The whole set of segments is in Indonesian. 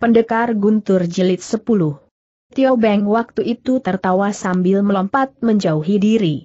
Pendekar Guntur Jilid 10 Tio Beng waktu itu tertawa sambil melompat menjauhi diri.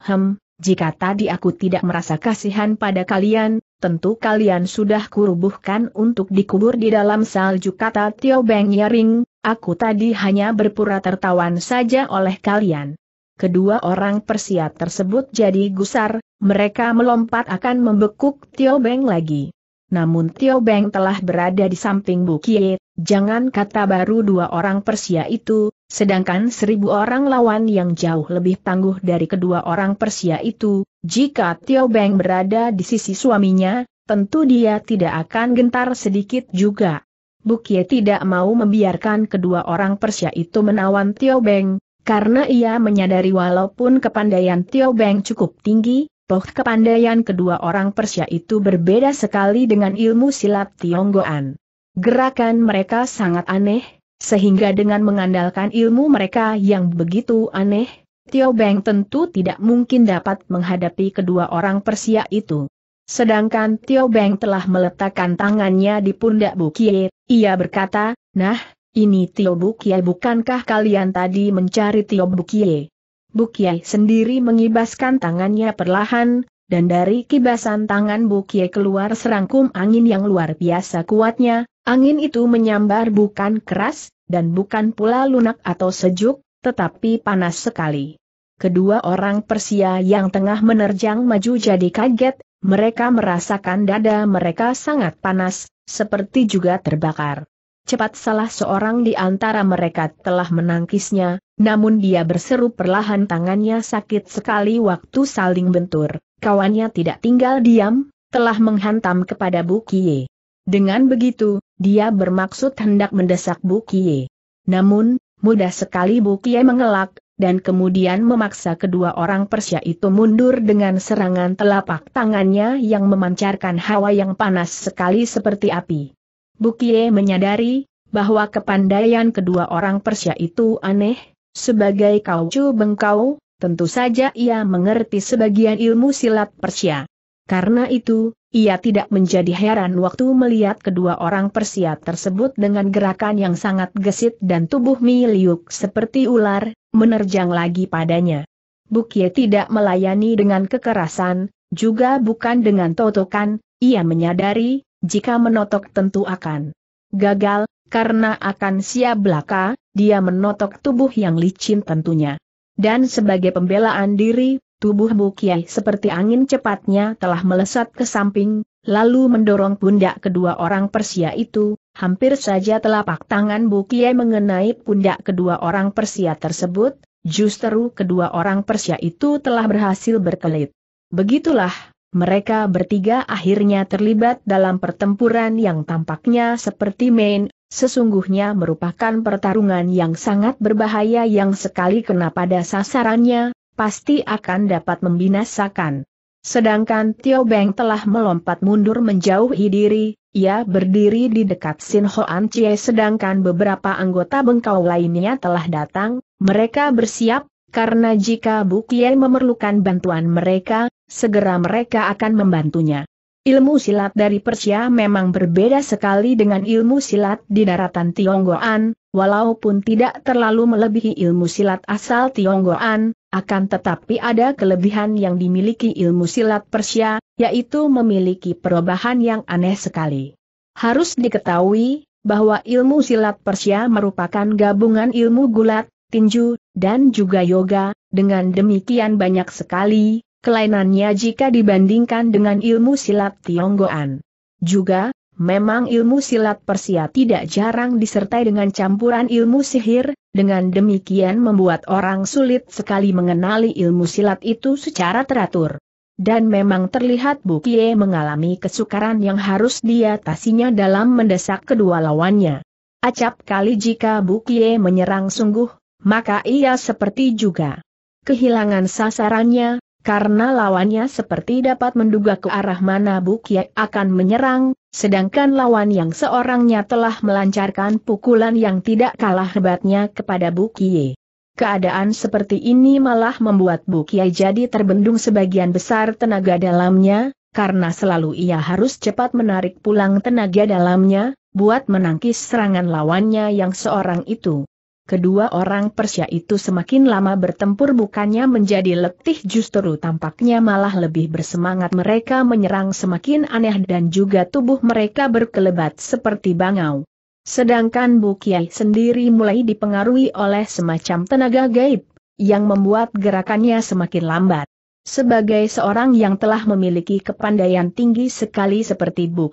Hem, jika tadi aku tidak merasa kasihan pada kalian, tentu kalian sudah kurubuhkan untuk dikubur di dalam salju kata Tio Beng Yaring, aku tadi hanya berpura tertawan saja oleh kalian. Kedua orang Persia tersebut jadi gusar, mereka melompat akan membekuk Tio Beng lagi. Namun Tio Beng telah berada di samping bukit. Jangan kata baru dua orang Persia itu, sedangkan seribu orang lawan yang jauh lebih tangguh dari kedua orang Persia itu, jika Tio Beng berada di sisi suaminya, tentu dia tidak akan gentar sedikit juga. Bukie tidak mau membiarkan kedua orang Persia itu menawan Tio Beng, karena ia menyadari walaupun kepandaian Tio Beng cukup tinggi, toh kepandaian kedua orang Persia itu berbeda sekali dengan ilmu silat Tionggoan. Gerakan mereka sangat aneh, sehingga dengan mengandalkan ilmu mereka yang begitu aneh, Tio Beng tentu tidak mungkin dapat menghadapi kedua orang Persia itu. Sedangkan Tio Beng telah meletakkan tangannya di pundak Bukie, ia berkata, Nah, ini Tio Bukie bukankah kalian tadi mencari Tio Bukie? Bukie sendiri mengibaskan tangannya perlahan, dan dari kibasan tangan Bukie keluar serangkum angin yang luar biasa kuatnya, Angin itu menyambar bukan keras, dan bukan pula lunak atau sejuk, tetapi panas sekali. Kedua orang Persia yang tengah menerjang maju jadi kaget, mereka merasakan dada mereka sangat panas, seperti juga terbakar. Cepat salah seorang di antara mereka telah menangkisnya, namun dia berseru perlahan tangannya sakit sekali waktu saling bentur. Kawannya tidak tinggal diam, telah menghantam kepada Bukie. Dengan begitu, dia bermaksud hendak mendesak Bukie. Namun, mudah sekali Bukie mengelak, dan kemudian memaksa kedua orang Persia itu mundur dengan serangan telapak tangannya yang memancarkan hawa yang panas sekali seperti api. Bukie menyadari bahwa kepandaian kedua orang Persia itu aneh, sebagai cu bengkau, tentu saja ia mengerti sebagian ilmu silat Persia. Karena itu, ia tidak menjadi heran waktu melihat kedua orang Persia tersebut dengan gerakan yang sangat gesit dan tubuh miliuk seperti ular, menerjang lagi padanya. Bukye tidak melayani dengan kekerasan, juga bukan dengan totokan, ia menyadari, jika menotok tentu akan gagal, karena akan siap belaka, dia menotok tubuh yang licin tentunya. Dan sebagai pembelaan diri, tubuh Bu seperti angin cepatnya telah melesat ke samping, lalu mendorong pundak kedua orang Persia itu, hampir saja telapak tangan Bu mengenai pundak kedua orang Persia tersebut, justru kedua orang Persia itu telah berhasil berkelit. Begitulah, mereka bertiga akhirnya terlibat dalam pertempuran yang tampaknya seperti main, sesungguhnya merupakan pertarungan yang sangat berbahaya yang sekali kena pada sasarannya, pasti akan dapat membinasakan. Sedangkan Tio Beng telah melompat mundur menjauhi diri, ia berdiri di dekat Sin Hoan Chie sedangkan beberapa anggota bengkau lainnya telah datang, mereka bersiap, karena jika Bu Kie memerlukan bantuan mereka, segera mereka akan membantunya. Ilmu silat dari Persia memang berbeda sekali dengan ilmu silat di daratan Tionggoan, walaupun tidak terlalu melebihi ilmu silat asal Tionggoan, akan tetapi ada kelebihan yang dimiliki ilmu silat Persia, yaitu memiliki perubahan yang aneh sekali. Harus diketahui, bahwa ilmu silat Persia merupakan gabungan ilmu gulat, tinju, dan juga yoga, dengan demikian banyak sekali, kelainannya jika dibandingkan dengan ilmu silat Tionggoan. Juga, Memang ilmu silat Persia tidak jarang disertai dengan campuran ilmu sihir, dengan demikian membuat orang sulit sekali mengenali ilmu silat itu secara teratur. Dan memang terlihat Bukie mengalami kesukaran yang harus diatasinya dalam mendesak kedua lawannya. Acap kali jika Bukie menyerang sungguh, maka ia seperti juga kehilangan sasarannya, karena lawannya seperti dapat menduga ke arah mana Bukie akan menyerang, sedangkan lawan yang seorangnya telah melancarkan pukulan yang tidak kalah hebatnya kepada Bukie. Keadaan seperti ini malah membuat Bukie jadi terbendung sebagian besar tenaga dalamnya, karena selalu ia harus cepat menarik pulang tenaga dalamnya, buat menangkis serangan lawannya yang seorang itu. Kedua orang Persia itu semakin lama bertempur bukannya menjadi letih justru tampaknya malah lebih bersemangat mereka menyerang semakin aneh dan juga tubuh mereka berkelebat seperti bangau. Sedangkan Bu sendiri mulai dipengaruhi oleh semacam tenaga gaib, yang membuat gerakannya semakin lambat. Sebagai seorang yang telah memiliki kepandaian tinggi sekali seperti Bu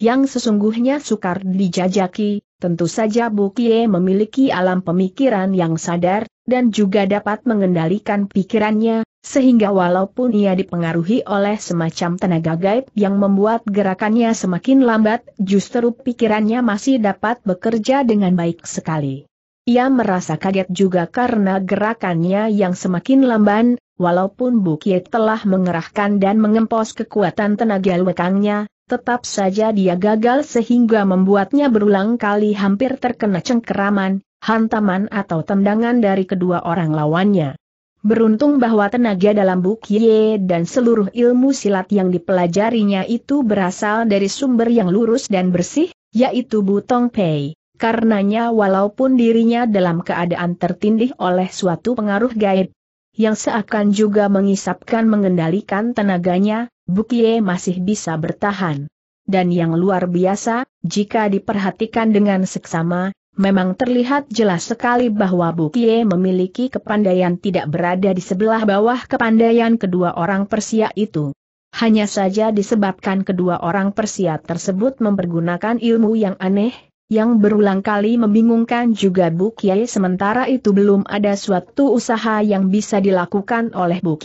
yang sesungguhnya sukar dijajaki, Tentu saja Bukie memiliki alam pemikiran yang sadar, dan juga dapat mengendalikan pikirannya, sehingga walaupun ia dipengaruhi oleh semacam tenaga gaib yang membuat gerakannya semakin lambat, justru pikirannya masih dapat bekerja dengan baik sekali. Ia merasa kaget juga karena gerakannya yang semakin lamban, walaupun Bukie telah mengerahkan dan mengempos kekuatan tenaga lekangnya, tetap saja dia gagal sehingga membuatnya berulang kali hampir terkena cengkeraman, hantaman atau tendangan dari kedua orang lawannya. Beruntung bahwa tenaga dalam Bukye dan seluruh ilmu silat yang dipelajarinya itu berasal dari sumber yang lurus dan bersih, yaitu Butong Pei. Karenanya walaupun dirinya dalam keadaan tertindih oleh suatu pengaruh gaib, yang seakan juga mengisapkan mengendalikan tenaganya, Bukie masih bisa bertahan. Dan yang luar biasa, jika diperhatikan dengan seksama, memang terlihat jelas sekali bahwa Bukie memiliki kepandaian tidak berada di sebelah bawah kepandaian kedua orang Persia itu. Hanya saja disebabkan kedua orang Persia tersebut mempergunakan ilmu yang aneh, yang berulang kali membingungkan juga Bu sementara itu belum ada suatu usaha yang bisa dilakukan oleh Bu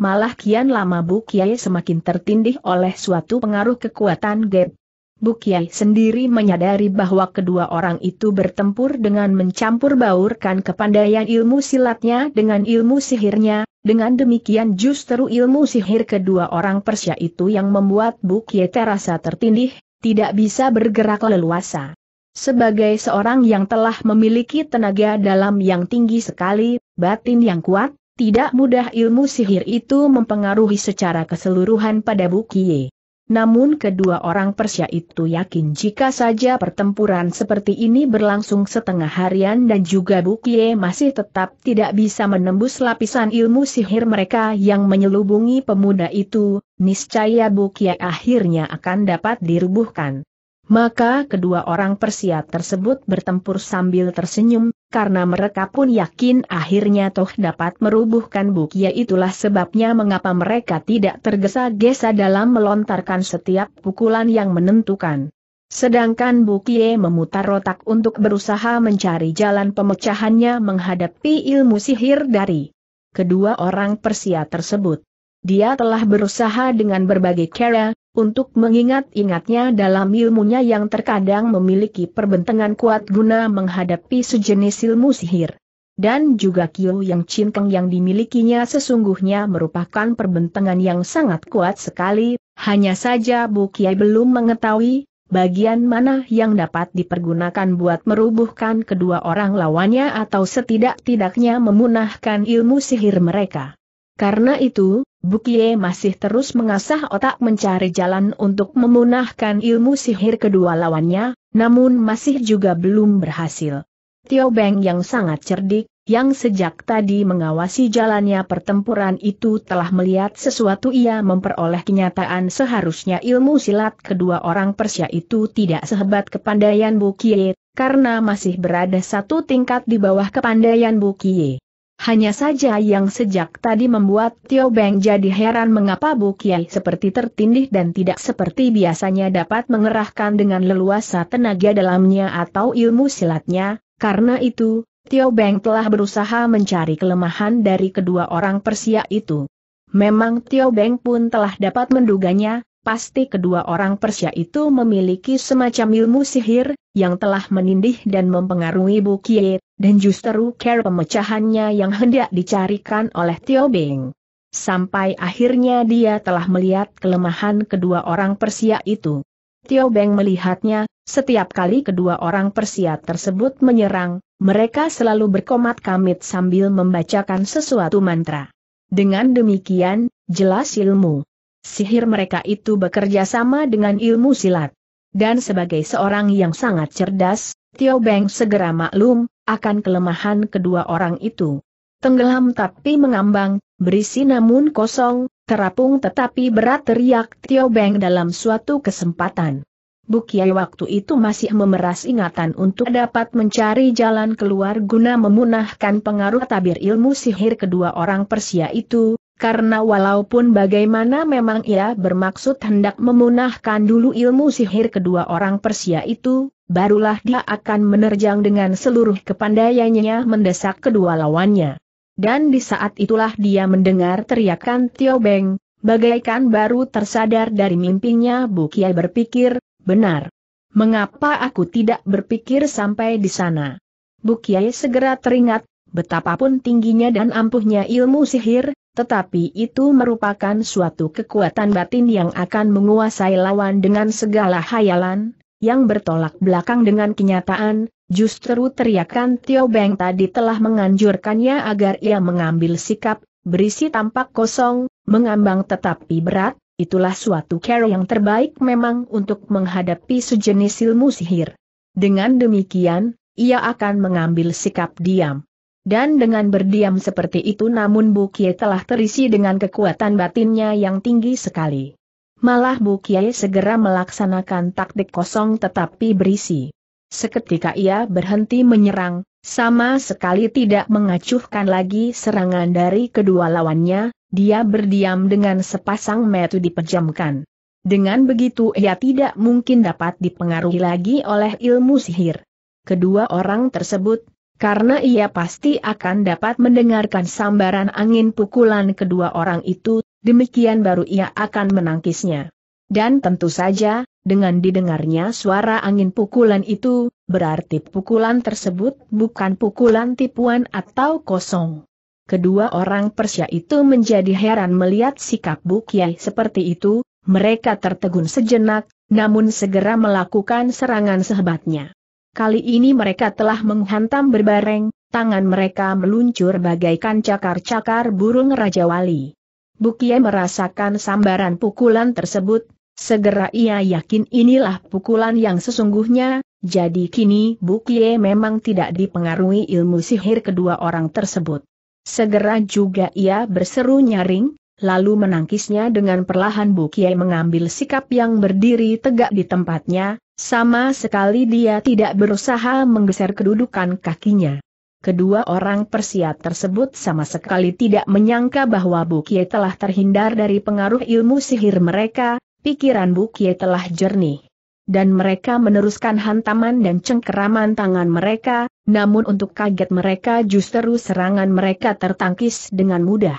Malah kian lama Bu Kiai semakin tertindih oleh suatu pengaruh kekuatan Gap. Bu Kiai sendiri menyadari bahwa kedua orang itu bertempur dengan mencampur baurkan kepandaian ilmu silatnya dengan ilmu sihirnya, dengan demikian justru ilmu sihir kedua orang Persia itu yang membuat Bu Kiai terasa tertindih, tidak bisa bergerak leluasa. Sebagai seorang yang telah memiliki tenaga dalam yang tinggi sekali, batin yang kuat, tidak mudah ilmu sihir itu mempengaruhi secara keseluruhan pada Bukie. Namun kedua orang Persia itu yakin jika saja pertempuran seperti ini berlangsung setengah harian dan juga Bukie masih tetap tidak bisa menembus lapisan ilmu sihir mereka yang menyelubungi pemuda itu, niscaya Bukie akhirnya akan dapat dirubuhkan. Maka kedua orang Persia tersebut bertempur sambil tersenyum, karena mereka pun yakin akhirnya toh dapat merubuhkan Bukia ya. itulah sebabnya mengapa mereka tidak tergesa-gesa dalam melontarkan setiap pukulan yang menentukan. Sedangkan Bukie ya memutar otak untuk berusaha mencari jalan pemecahannya menghadapi ilmu sihir dari kedua orang Persia tersebut. Dia telah berusaha dengan berbagai cara, untuk mengingat-ingatnya dalam ilmunya yang terkadang memiliki perbentangan kuat guna menghadapi sejenis ilmu sihir. Dan juga kiu yang cinkeng yang dimilikinya sesungguhnya merupakan perbentangan yang sangat kuat sekali, hanya saja Bu Kiai belum mengetahui, bagian mana yang dapat dipergunakan buat merubuhkan kedua orang lawannya atau setidak-tidaknya memunahkan ilmu sihir mereka. Karena itu, Bukie masih terus mengasah otak mencari jalan untuk memunahkan ilmu sihir kedua lawannya, namun masih juga belum berhasil. Tio Beng yang sangat cerdik, yang sejak tadi mengawasi jalannya pertempuran itu telah melihat sesuatu ia memperoleh kenyataan seharusnya ilmu silat kedua orang Persia itu tidak sehebat kepandaian Bukie, karena masih berada satu tingkat di bawah kepandaian Bukie. Hanya saja yang sejak tadi membuat Tio Beng jadi heran mengapa Bu Kiai seperti tertindih dan tidak seperti biasanya dapat mengerahkan dengan leluasa tenaga dalamnya atau ilmu silatnya, karena itu, Tio Beng telah berusaha mencari kelemahan dari kedua orang Persia itu. Memang Tio Beng pun telah dapat menduganya, pasti kedua orang Persia itu memiliki semacam ilmu sihir, yang telah menindih dan mempengaruhi Bukie, dan justru care pemecahannya yang hendak dicarikan oleh Tio Beng. Sampai akhirnya dia telah melihat kelemahan kedua orang Persia itu. Tio Beng melihatnya, setiap kali kedua orang Persia tersebut menyerang, mereka selalu berkomat kamit sambil membacakan sesuatu mantra. Dengan demikian, jelas ilmu. Sihir mereka itu bekerja sama dengan ilmu silat dan sebagai seorang yang sangat cerdas, Tio Beng segera maklum, akan kelemahan kedua orang itu. Tenggelam tapi mengambang, berisi namun kosong, terapung tetapi berat teriak Tio Beng dalam suatu kesempatan. Bukiai waktu itu masih memeras ingatan untuk dapat mencari jalan keluar guna memunahkan pengaruh tabir ilmu sihir kedua orang Persia itu, karena walaupun bagaimana memang ia bermaksud hendak memunahkan dulu ilmu sihir kedua orang Persia itu, barulah dia akan menerjang dengan seluruh kepandaiannya mendesak kedua lawannya. Dan di saat itulah dia mendengar teriakan Tio Beng, bagaikan baru tersadar dari mimpinya Bu Kiai berpikir, benar. Mengapa aku tidak berpikir sampai di sana? Bu Kiai segera teringat, betapapun tingginya dan ampuhnya ilmu sihir, tetapi itu merupakan suatu kekuatan batin yang akan menguasai lawan dengan segala hayalan, yang bertolak belakang dengan kenyataan, justru teriakan Tio Beng tadi telah menganjurkannya agar ia mengambil sikap, berisi tampak kosong, mengambang tetapi berat, itulah suatu cara yang terbaik memang untuk menghadapi sejenis ilmu sihir. Dengan demikian, ia akan mengambil sikap diam. Dan dengan berdiam seperti itu namun Kie telah terisi dengan kekuatan batinnya yang tinggi sekali. Malah Bukie segera melaksanakan taktik kosong tetapi berisi. Seketika ia berhenti menyerang, sama sekali tidak mengacuhkan lagi serangan dari kedua lawannya, dia berdiam dengan sepasang metu dipejamkan. Dengan begitu ia tidak mungkin dapat dipengaruhi lagi oleh ilmu sihir. Kedua orang tersebut karena ia pasti akan dapat mendengarkan sambaran angin pukulan kedua orang itu, demikian baru ia akan menangkisnya. Dan tentu saja, dengan didengarnya suara angin pukulan itu, berarti pukulan tersebut bukan pukulan tipuan atau kosong. Kedua orang Persia itu menjadi heran melihat sikap Bukyai seperti itu, mereka tertegun sejenak, namun segera melakukan serangan sehebatnya. Kali ini mereka telah menghantam berbareng, tangan mereka meluncur bagaikan cakar-cakar burung Raja Wali. Bukie merasakan sambaran pukulan tersebut, segera ia yakin inilah pukulan yang sesungguhnya, jadi kini Bukie memang tidak dipengaruhi ilmu sihir kedua orang tersebut. Segera juga ia berseru nyaring, lalu menangkisnya dengan perlahan Bukie mengambil sikap yang berdiri tegak di tempatnya, sama sekali dia tidak berusaha menggeser kedudukan kakinya. Kedua orang Persia tersebut sama sekali tidak menyangka bahwa Bukie telah terhindar dari pengaruh ilmu sihir mereka, pikiran Bukie telah jernih. Dan mereka meneruskan hantaman dan cengkeraman tangan mereka, namun untuk kaget mereka justru serangan mereka tertangkis dengan mudah.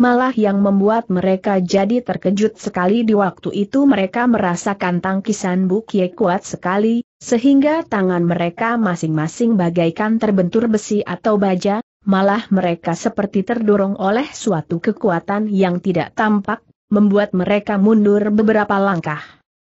Malah yang membuat mereka jadi terkejut sekali di waktu itu mereka merasakan tangkisan Bukie kuat sekali, sehingga tangan mereka masing-masing bagaikan terbentur besi atau baja, malah mereka seperti terdorong oleh suatu kekuatan yang tidak tampak, membuat mereka mundur beberapa langkah.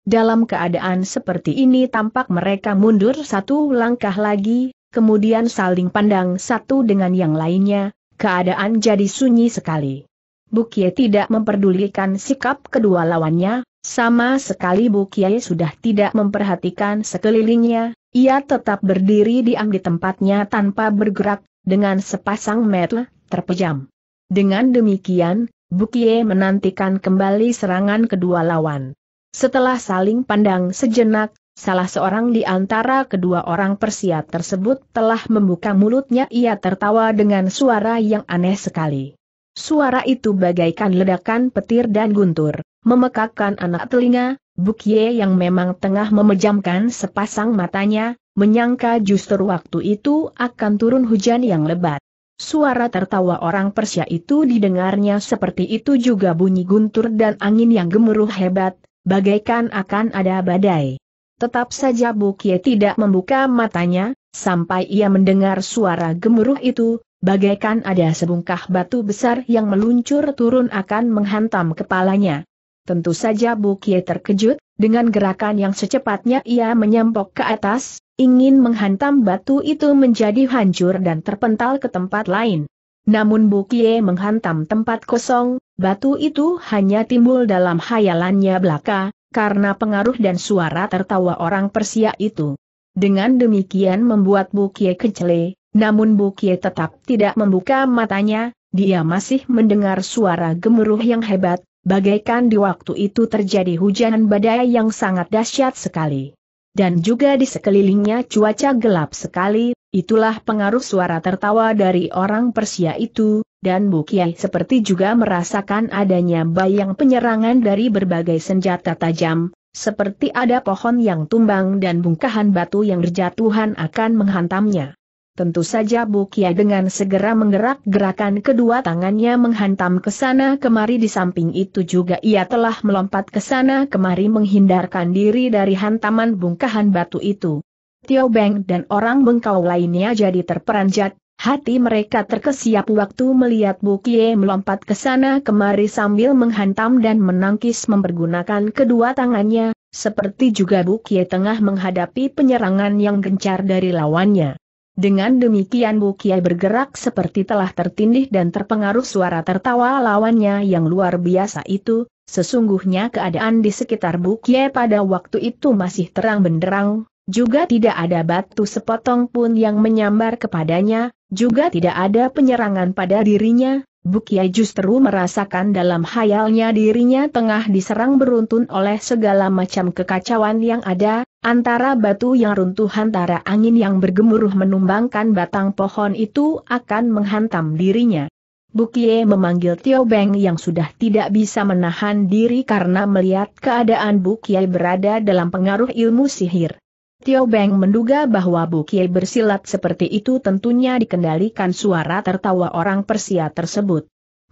Dalam keadaan seperti ini tampak mereka mundur satu langkah lagi, kemudian saling pandang satu dengan yang lainnya, keadaan jadi sunyi sekali. Bukie tidak memperdulikan sikap kedua lawannya, sama sekali Bukie sudah tidak memperhatikan sekelilingnya, ia tetap berdiri diam di tempatnya tanpa bergerak, dengan sepasang mata terpejam. Dengan demikian, Bukie menantikan kembali serangan kedua lawan. Setelah saling pandang sejenak, salah seorang di antara kedua orang Persia tersebut telah membuka mulutnya ia tertawa dengan suara yang aneh sekali. Suara itu bagaikan ledakan petir dan guntur, memekakkan anak telinga, Bukye yang memang tengah memejamkan sepasang matanya, menyangka justru waktu itu akan turun hujan yang lebat. Suara tertawa orang Persia itu didengarnya seperti itu juga bunyi guntur dan angin yang gemuruh hebat, bagaikan akan ada badai. Tetap saja Bukye tidak membuka matanya, sampai ia mendengar suara gemuruh itu, Bagaikan ada sebungkah batu besar yang meluncur turun akan menghantam kepalanya. Tentu saja Bukie terkejut, dengan gerakan yang secepatnya ia menyempok ke atas, ingin menghantam batu itu menjadi hancur dan terpental ke tempat lain. Namun Bukie menghantam tempat kosong, batu itu hanya timbul dalam hayalannya belaka, karena pengaruh dan suara tertawa orang Persia itu. Dengan demikian membuat Bukie kecele, namun Bukie tetap tidak membuka matanya, dia masih mendengar suara gemuruh yang hebat, bagaikan di waktu itu terjadi hujan badai yang sangat dahsyat sekali. Dan juga di sekelilingnya cuaca gelap sekali, itulah pengaruh suara tertawa dari orang Persia itu, dan Bukiai seperti juga merasakan adanya bayang penyerangan dari berbagai senjata tajam, seperti ada pohon yang tumbang dan bungkahan batu yang berjatuhan akan menghantamnya. Tentu saja Bukia dengan segera menggerak-gerakan kedua tangannya menghantam ke sana kemari di samping itu juga ia telah melompat ke sana kemari menghindarkan diri dari hantaman bungkahan batu itu. Tio Beng dan orang bengkau lainnya jadi terperanjat, hati mereka terkesiap waktu melihat Bukie melompat ke sana kemari sambil menghantam dan menangkis mempergunakan kedua tangannya, seperti juga Bukie tengah menghadapi penyerangan yang gencar dari lawannya. Dengan demikian Bukiai bergerak seperti telah tertindih dan terpengaruh suara tertawa lawannya yang luar biasa itu, sesungguhnya keadaan di sekitar Bukiai pada waktu itu masih terang benderang, juga tidak ada batu sepotong pun yang menyambar kepadanya, juga tidak ada penyerangan pada dirinya, Bukiai justru merasakan dalam hayalnya dirinya tengah diserang beruntun oleh segala macam kekacauan yang ada, antara batu yang runtuh antara angin yang bergemuruh menumbangkan batang pohon itu akan menghantam dirinya. Bukie memanggil Tio Beng yang sudah tidak bisa menahan diri karena melihat keadaan Bukie berada dalam pengaruh ilmu sihir. Tio Beng menduga bahwa Bukie bersilat seperti itu tentunya dikendalikan suara tertawa orang Persia tersebut.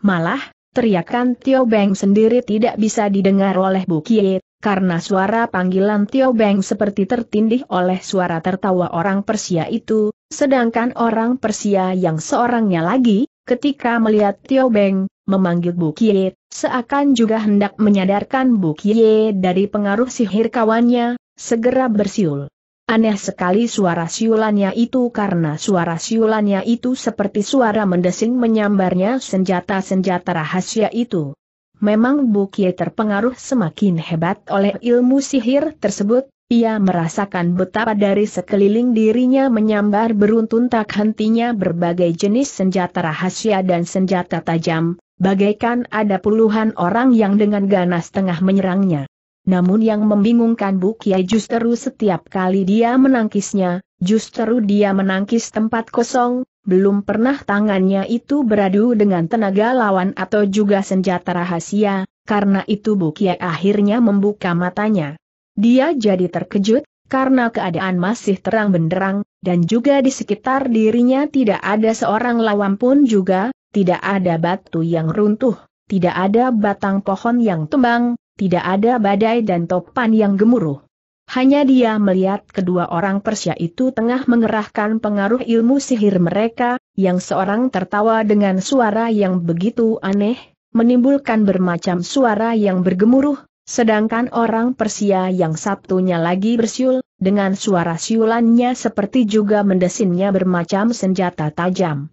Malah, teriakan Tio Beng sendiri tidak bisa didengar oleh Bukie, karena suara panggilan Tio Beng seperti tertindih oleh suara tertawa orang Persia itu, sedangkan orang Persia yang seorangnya lagi, ketika melihat Tio Beng, memanggil Bukie, seakan juga hendak menyadarkan Bukie dari pengaruh sihir kawannya, segera bersiul. Aneh sekali suara siulannya itu karena suara siulannya itu seperti suara mendesing menyambarnya senjata-senjata rahasia itu. Memang Bukie terpengaruh semakin hebat oleh ilmu sihir tersebut, ia merasakan betapa dari sekeliling dirinya menyambar beruntun tak hentinya berbagai jenis senjata rahasia dan senjata tajam, bagaikan ada puluhan orang yang dengan ganas tengah menyerangnya. Namun yang membingungkan Bu Kiai justru setiap kali dia menangkisnya, justru dia menangkis tempat kosong, belum pernah tangannya itu beradu dengan tenaga lawan atau juga senjata rahasia, karena itu Bu Kiai akhirnya membuka matanya. Dia jadi terkejut, karena keadaan masih terang benderang, dan juga di sekitar dirinya tidak ada seorang lawan pun juga, tidak ada batu yang runtuh, tidak ada batang pohon yang tumbang, tidak ada badai dan topan yang gemuruh. Hanya dia melihat kedua orang Persia itu tengah mengerahkan pengaruh ilmu sihir mereka, yang seorang tertawa dengan suara yang begitu aneh, menimbulkan bermacam suara yang bergemuruh, sedangkan orang Persia yang satunya lagi bersiul, dengan suara siulannya seperti juga mendesinnya bermacam senjata tajam.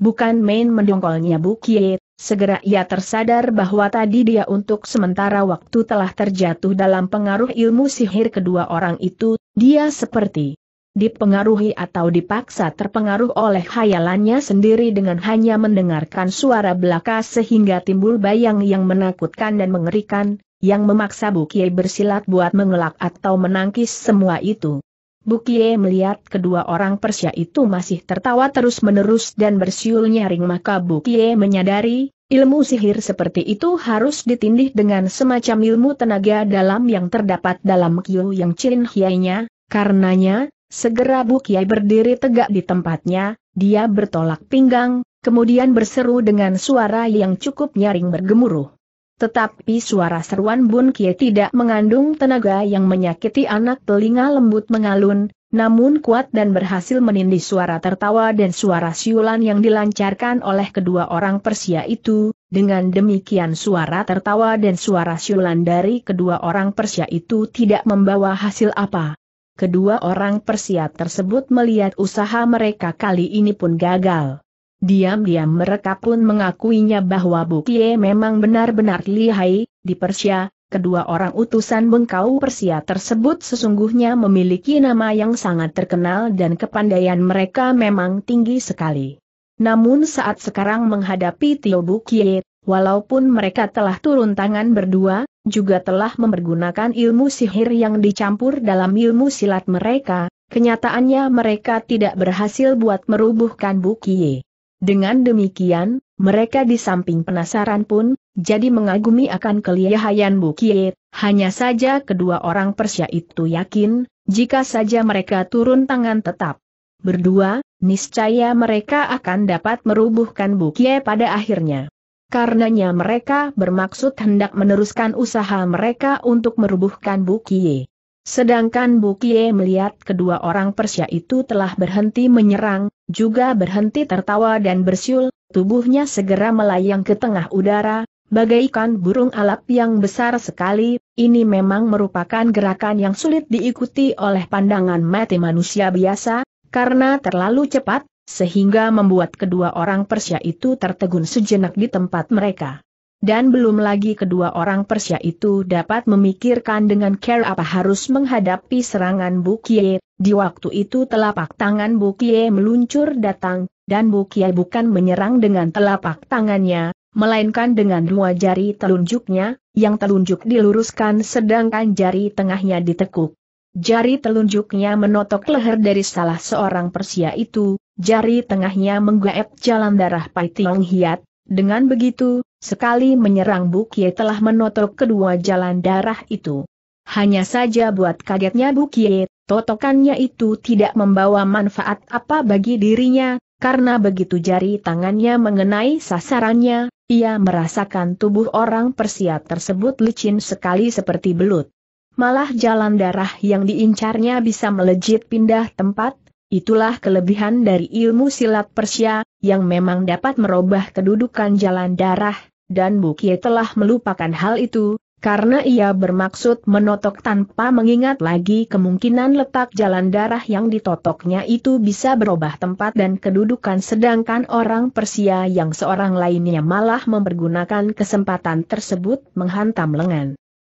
Bukan main mendongkolnya bukit. Segera ia tersadar bahwa tadi dia untuk sementara waktu telah terjatuh dalam pengaruh ilmu sihir kedua orang itu, dia seperti dipengaruhi atau dipaksa terpengaruh oleh khayalannya sendiri dengan hanya mendengarkan suara belaka sehingga timbul bayang yang menakutkan dan mengerikan, yang memaksa Bukie bersilat buat mengelak atau menangkis semua itu. Bukie melihat kedua orang Persia itu masih tertawa terus-menerus dan bersiul nyaring maka Bukie menyadari, ilmu sihir seperti itu harus ditindih dengan semacam ilmu tenaga dalam yang terdapat dalam kiu yang Chin Hyainya, karenanya, segera Bukie berdiri tegak di tempatnya, dia bertolak pinggang, kemudian berseru dengan suara yang cukup nyaring bergemuruh. Tetapi suara seruan Bun Kie tidak mengandung tenaga yang menyakiti anak telinga lembut mengalun, namun kuat dan berhasil menindih suara tertawa dan suara siulan yang dilancarkan oleh kedua orang Persia itu, dengan demikian suara tertawa dan suara siulan dari kedua orang Persia itu tidak membawa hasil apa. Kedua orang Persia tersebut melihat usaha mereka kali ini pun gagal. Diam-diam mereka pun mengakuinya bahwa Bukie memang benar-benar lihai, di Persia, kedua orang utusan bengkau Persia tersebut sesungguhnya memiliki nama yang sangat terkenal dan kepandaian mereka memang tinggi sekali. Namun saat sekarang menghadapi Tio Bukie, walaupun mereka telah turun tangan berdua, juga telah mempergunakan ilmu sihir yang dicampur dalam ilmu silat mereka, kenyataannya mereka tidak berhasil buat merubuhkan Bukie. Dengan demikian, mereka di samping penasaran pun, jadi mengagumi akan kelihayan Bukie, hanya saja kedua orang Persia itu yakin, jika saja mereka turun tangan tetap. Berdua, niscaya mereka akan dapat merubuhkan Bukie pada akhirnya. Karenanya mereka bermaksud hendak meneruskan usaha mereka untuk merubuhkan Bukie. Sedangkan Bukie melihat kedua orang Persia itu telah berhenti menyerang, juga berhenti tertawa dan bersiul, tubuhnya segera melayang ke tengah udara, bagaikan burung alap yang besar sekali, ini memang merupakan gerakan yang sulit diikuti oleh pandangan mati manusia biasa, karena terlalu cepat, sehingga membuat kedua orang Persia itu tertegun sejenak di tempat mereka. Dan belum lagi kedua orang Persia itu dapat memikirkan dengan care apa harus menghadapi serangan Bukie. Di waktu itu telapak tangan Bukie meluncur datang, dan Bukie bukan menyerang dengan telapak tangannya, melainkan dengan dua jari telunjuknya, yang telunjuk diluruskan sedangkan jari tengahnya ditekuk. Jari telunjuknya menotok leher dari salah seorang Persia itu, jari tengahnya menggaep jalan darah Pai Tiong Hiat, dengan begitu, sekali menyerang Bukie telah menotok kedua jalan darah itu. Hanya saja buat kagetnya Bukie, totokannya itu tidak membawa manfaat apa bagi dirinya, karena begitu jari tangannya mengenai sasarannya, ia merasakan tubuh orang Persia tersebut licin sekali seperti belut. Malah jalan darah yang diincarnya bisa melejit pindah tempat, itulah kelebihan dari ilmu silat Persia, yang memang dapat merubah kedudukan jalan darah, dan Bukie telah melupakan hal itu, karena ia bermaksud menotok tanpa mengingat lagi kemungkinan letak jalan darah yang ditotoknya itu bisa berubah tempat dan kedudukan sedangkan orang Persia yang seorang lainnya malah mempergunakan kesempatan tersebut menghantam lengan.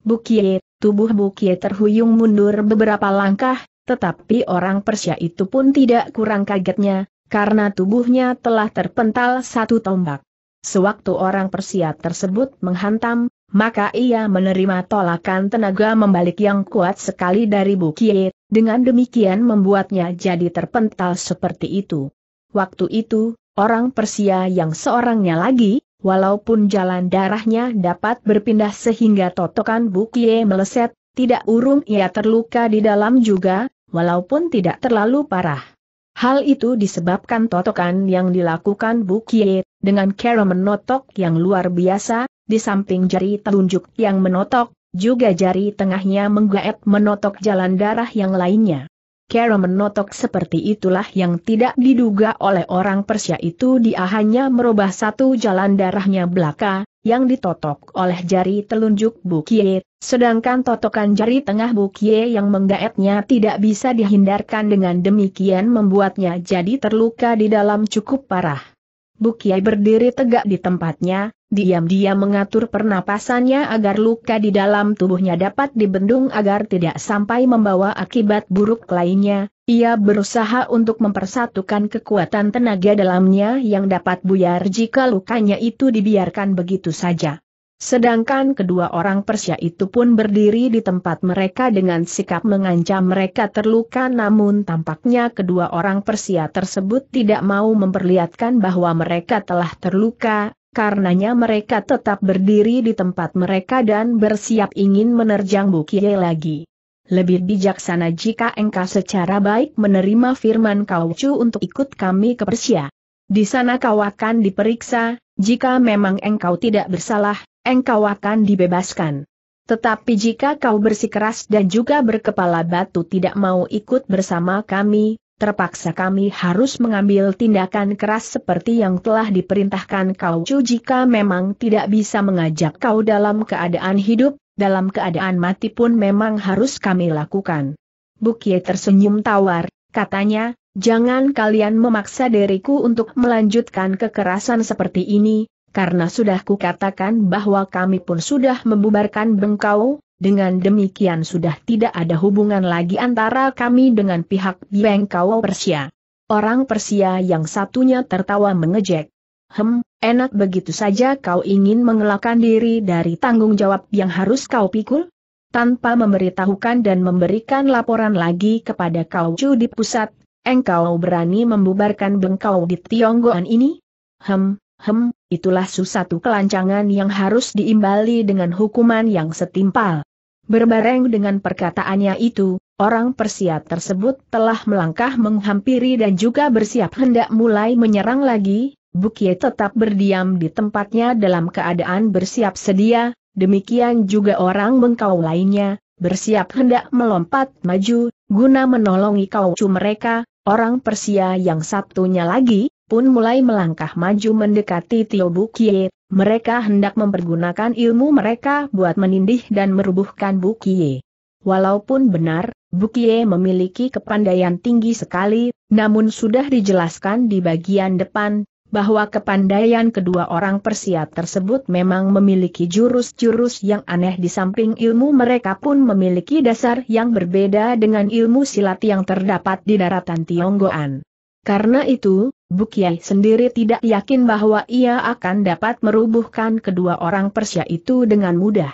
Bukie, tubuh Bukie terhuyung mundur beberapa langkah, tetapi orang Persia itu pun tidak kurang kagetnya, karena tubuhnya telah terpental satu tombak. Sewaktu orang Persia tersebut menghantam, maka ia menerima tolakan tenaga membalik yang kuat sekali dari Bukie, dengan demikian membuatnya jadi terpental seperti itu. Waktu itu, orang Persia yang seorangnya lagi, walaupun jalan darahnya dapat berpindah sehingga totokan Bukie meleset, tidak urung ia terluka di dalam juga, walaupun tidak terlalu parah. Hal itu disebabkan totokan yang dilakukan Bukie, dengan cara menotok yang luar biasa, di samping jari telunjuk yang menotok, juga jari tengahnya menggaet menotok jalan darah yang lainnya. Cara menotok seperti itulah yang tidak diduga oleh orang Persia itu dia hanya merubah satu jalan darahnya belaka, yang ditotok oleh jari telunjuk Bukie, sedangkan totokan jari tengah Bukie yang menggaetnya tidak bisa dihindarkan dengan demikian membuatnya jadi terluka di dalam cukup parah. Bukiai berdiri tegak di tempatnya, diam-diam mengatur pernapasannya agar luka di dalam tubuhnya dapat dibendung agar tidak sampai membawa akibat buruk lainnya, ia berusaha untuk mempersatukan kekuatan tenaga dalamnya yang dapat buyar jika lukanya itu dibiarkan begitu saja. Sedangkan kedua orang Persia itu pun berdiri di tempat mereka dengan sikap mengancam mereka terluka namun tampaknya kedua orang Persia tersebut tidak mau memperlihatkan bahwa mereka telah terluka, karenanya mereka tetap berdiri di tempat mereka dan bersiap ingin menerjang Bukie lagi. Lebih bijaksana jika engkau secara baik menerima firman kaucu untuk ikut kami ke Persia. Di sana kau akan diperiksa, jika memang engkau tidak bersalah, engkau akan dibebaskan. Tetapi jika kau bersikeras dan juga berkepala batu tidak mau ikut bersama kami, terpaksa kami harus mengambil tindakan keras seperti yang telah diperintahkan kau. Jika memang tidak bisa mengajak kau dalam keadaan hidup, dalam keadaan mati pun memang harus kami lakukan. Bukie tersenyum tawar, katanya, jangan kalian memaksa diriku untuk melanjutkan kekerasan seperti ini, karena sudah kukatakan bahwa kami pun sudah membubarkan bengkau, dengan demikian sudah tidak ada hubungan lagi antara kami dengan pihak bengkau Persia. Orang Persia yang satunya tertawa mengejek. Hem, enak begitu saja kau ingin mengelakkan diri dari tanggung jawab yang harus kau pikul? Tanpa memberitahukan dan memberikan laporan lagi kepada kau cu di pusat, engkau berani membubarkan bengkau di Tionggoan ini? Hem, hem, itulah suatu kelancangan yang harus diimbali dengan hukuman yang setimpal. Berbareng dengan perkataannya itu, orang Persia tersebut telah melangkah menghampiri dan juga bersiap hendak mulai menyerang lagi, Bukie tetap berdiam di tempatnya dalam keadaan bersiap sedia, demikian juga orang bengkau lainnya, bersiap hendak melompat maju, guna menolongi kaucu mereka, orang Persia yang satunya lagi, pun mulai melangkah maju mendekati Tio Bukie, mereka hendak mempergunakan ilmu mereka buat menindih dan merubuhkan Bukie. Walaupun benar, Bukie memiliki kepandaian tinggi sekali, namun sudah dijelaskan di bagian depan, bahwa kepandaian kedua orang Persia tersebut memang memiliki jurus-jurus yang aneh di samping ilmu mereka pun memiliki dasar yang berbeda dengan ilmu silat yang terdapat di daratan Tionggoan. Karena itu, Bukiai sendiri tidak yakin bahwa ia akan dapat merubuhkan kedua orang Persia itu dengan mudah.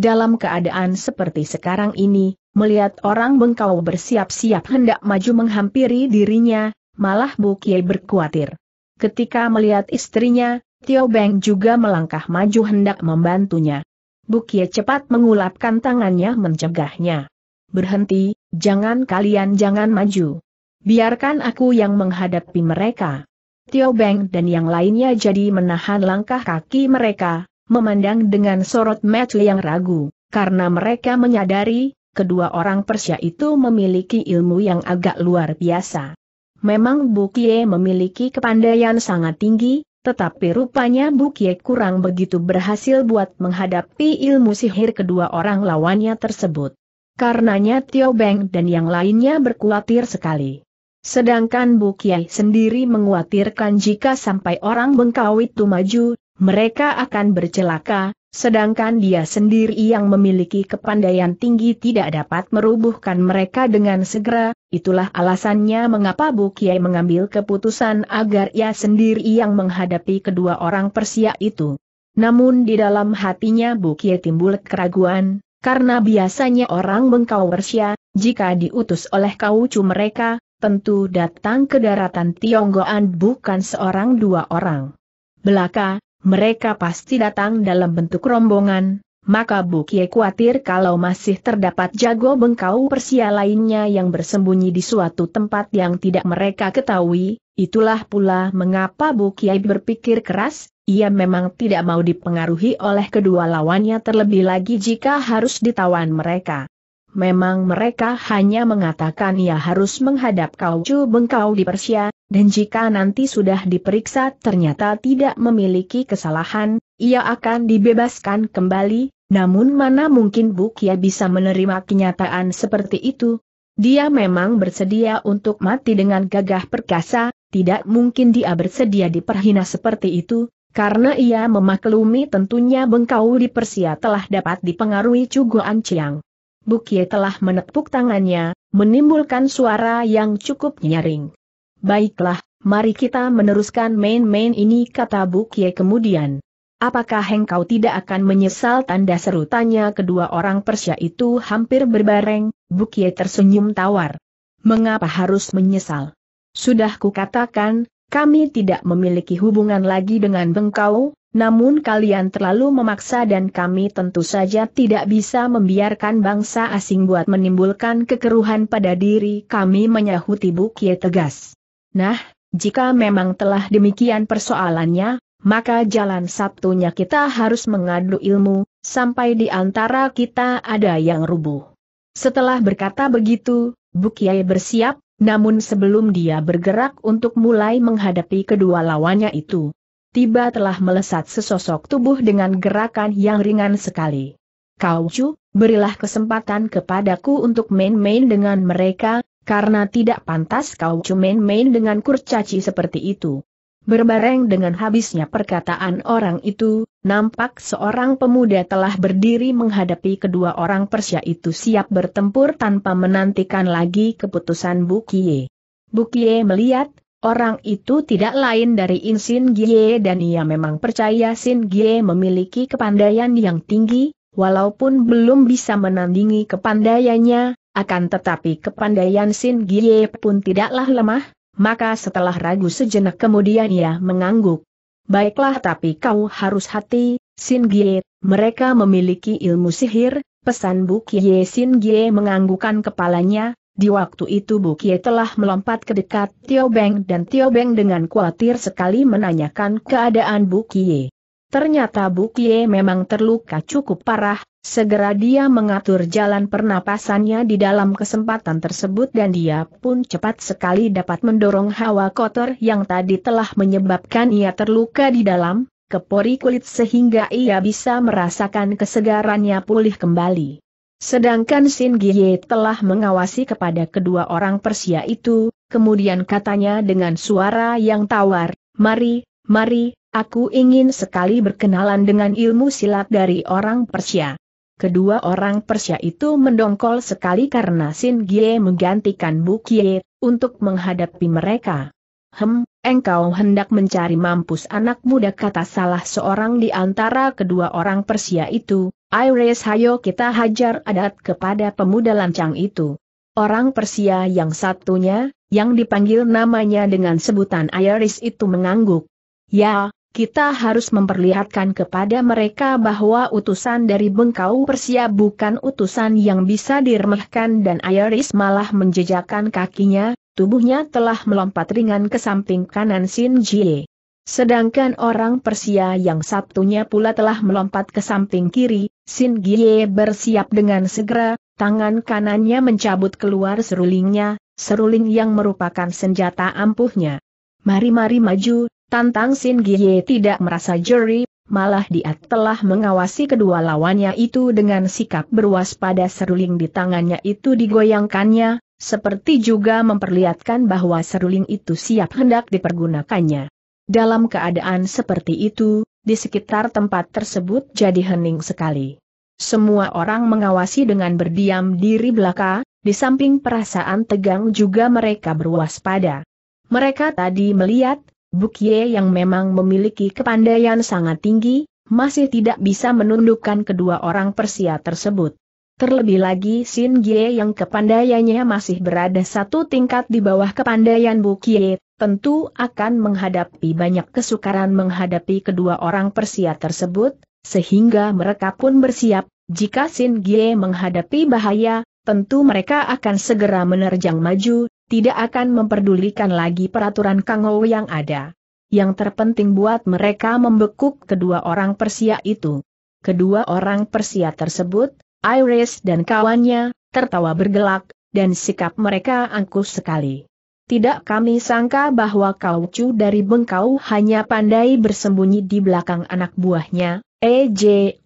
Dalam keadaan seperti sekarang ini, melihat orang bengkau bersiap-siap hendak maju menghampiri dirinya, malah Bukiai berkuatir. Ketika melihat istrinya, Tio Beng juga melangkah maju hendak membantunya. Bukyai cepat mengulapkan tangannya mencegahnya. Berhenti, jangan kalian jangan maju. Biarkan aku yang menghadapi mereka. Tio Beng dan yang lainnya jadi menahan langkah kaki mereka, memandang dengan sorot mata yang ragu, karena mereka menyadari, kedua orang Persia itu memiliki ilmu yang agak luar biasa. Memang Bukie memiliki kepandaian sangat tinggi, tetapi rupanya Bukie kurang begitu berhasil buat menghadapi ilmu sihir kedua orang lawannya tersebut. Karenanya Tio Beng dan yang lainnya berkuatir sekali. Sedangkan Bu Kiai sendiri menguatirkan jika sampai orang Bengkau itu maju, mereka akan bercelaka, sedangkan dia sendiri yang memiliki kepandaian tinggi tidak dapat merubuhkan mereka dengan segera, itulah alasannya mengapa Bu Kiai mengambil keputusan agar ia sendiri yang menghadapi kedua orang Persia itu. Namun di dalam hatinya Bu Kiai timbul keraguan, karena biasanya orang Bengkau Persia, jika diutus oleh kaucu mereka, tentu datang ke daratan Tionggoan bukan seorang dua orang. Belaka, mereka pasti datang dalam bentuk rombongan, maka bukia khawatir kalau masih terdapat jago bengkau Persia lainnya yang bersembunyi di suatu tempat yang tidak mereka ketahui, itulah pula mengapa bukia berpikir keras, ia memang tidak mau dipengaruhi oleh kedua lawannya terlebih lagi jika harus ditawan mereka. Memang mereka hanya mengatakan ia harus menghadap kauju bengkau di Persia, dan jika nanti sudah diperiksa ternyata tidak memiliki kesalahan, ia akan dibebaskan kembali, namun mana mungkin Bukia bisa menerima kenyataan seperti itu? Dia memang bersedia untuk mati dengan gagah perkasa, tidak mungkin dia bersedia diperhina seperti itu, karena ia memaklumi tentunya bengkau di Persia telah dapat dipengaruhi Cuguan Chiang. Bukie telah menepuk tangannya, menimbulkan suara yang cukup nyaring. Baiklah, mari kita meneruskan main-main ini kata Bukie kemudian. Apakah engkau tidak akan menyesal tanda seru tanya kedua orang Persia itu hampir berbareng, Bukie tersenyum tawar. Mengapa harus menyesal? Sudah kukatakan, kami tidak memiliki hubungan lagi dengan bengkau, namun kalian terlalu memaksa dan kami tentu saja tidak bisa membiarkan bangsa asing buat menimbulkan kekeruhan pada diri kami Menyahuti bukye tegas. Nah, jika memang telah demikian persoalannya, maka jalan Sabtunya kita harus mengadu ilmu, sampai di antara kita ada yang rubuh. Setelah berkata begitu, Bu bersiap, namun sebelum dia bergerak untuk mulai menghadapi kedua lawannya itu, tiba telah melesat sesosok tubuh dengan gerakan yang ringan sekali. Kau cu, berilah kesempatan kepadaku untuk main-main dengan mereka, karena tidak pantas kau cu main-main dengan kurcaci seperti itu. Berbareng dengan habisnya perkataan orang itu, nampak seorang pemuda telah berdiri menghadapi kedua orang Persia itu siap bertempur tanpa menantikan lagi keputusan Bukie. Bukie melihat, Orang itu tidak lain dari Insin Gie dan ia memang percaya Sin Gie memiliki kepandaian yang tinggi, walaupun belum bisa menandingi kepandaiannya, akan tetapi kepandaian Sin Gie pun tidaklah lemah, maka setelah ragu sejenak kemudian ia mengangguk. Baiklah tapi kau harus hati, Sin Gie, mereka memiliki ilmu sihir, pesan Kie Sin Gie menganggukan kepalanya, di waktu itu Bukie telah melompat ke dekat Tio Beng dan Tio Beng dengan khawatir sekali menanyakan keadaan Bukie. Ternyata Bukie memang terluka cukup parah, segera dia mengatur jalan pernapasannya di dalam kesempatan tersebut dan dia pun cepat sekali dapat mendorong hawa kotor yang tadi telah menyebabkan ia terluka di dalam, kepori kulit sehingga ia bisa merasakan kesegarannya pulih kembali. Sedangkan Sin Gie telah mengawasi kepada kedua orang Persia itu, kemudian katanya dengan suara yang tawar, Mari, mari, aku ingin sekali berkenalan dengan ilmu silat dari orang Persia. Kedua orang Persia itu mendongkol sekali karena Sin Gie menggantikan Bu Kie, untuk menghadapi mereka. Hem, engkau hendak mencari mampus anak muda kata salah seorang di antara kedua orang Persia itu, Aires hayo kita hajar adat kepada pemuda lancang itu. Orang Persia yang satunya, yang dipanggil namanya dengan sebutan Iris itu mengangguk. Ya, kita harus memperlihatkan kepada mereka bahwa utusan dari Bengkau Persia bukan utusan yang bisa diremehkan dan Iris malah menjejakkan kakinya, tubuhnya telah melompat ringan ke samping kanan Sin Jie. Sedangkan orang Persia yang satunya pula telah melompat ke samping kiri, Sin Gye bersiap dengan segera, tangan kanannya mencabut keluar serulingnya, seruling yang merupakan senjata ampuhnya. Mari-mari maju, tantang Sin Gye tidak merasa jeri, malah dia telah mengawasi kedua lawannya itu dengan sikap berwaspada seruling di tangannya itu digoyangkannya, seperti juga memperlihatkan bahwa seruling itu siap hendak dipergunakannya. Dalam keadaan seperti itu, di sekitar tempat tersebut jadi hening sekali. Semua orang mengawasi dengan berdiam diri belaka, di samping perasaan tegang juga mereka berwaspada. Mereka tadi melihat, Bukye yang memang memiliki kepandaian sangat tinggi, masih tidak bisa menundukkan kedua orang Persia tersebut. Terlebih lagi Sin Gye yang kepandaiannya masih berada satu tingkat di bawah kepandaian Bukye, tentu akan menghadapi banyak kesukaran menghadapi kedua orang Persia tersebut, sehingga mereka pun bersiap, jika Sin Gie menghadapi bahaya, tentu mereka akan segera menerjang maju, tidak akan memperdulikan lagi peraturan Kangou yang ada. Yang terpenting buat mereka membekuk kedua orang Persia itu. Kedua orang Persia tersebut, Iris dan kawannya, tertawa bergelak, dan sikap mereka angkuh sekali. Tidak kami sangka bahwa kau cu dari bengkau hanya pandai bersembunyi di belakang anak buahnya, E.J.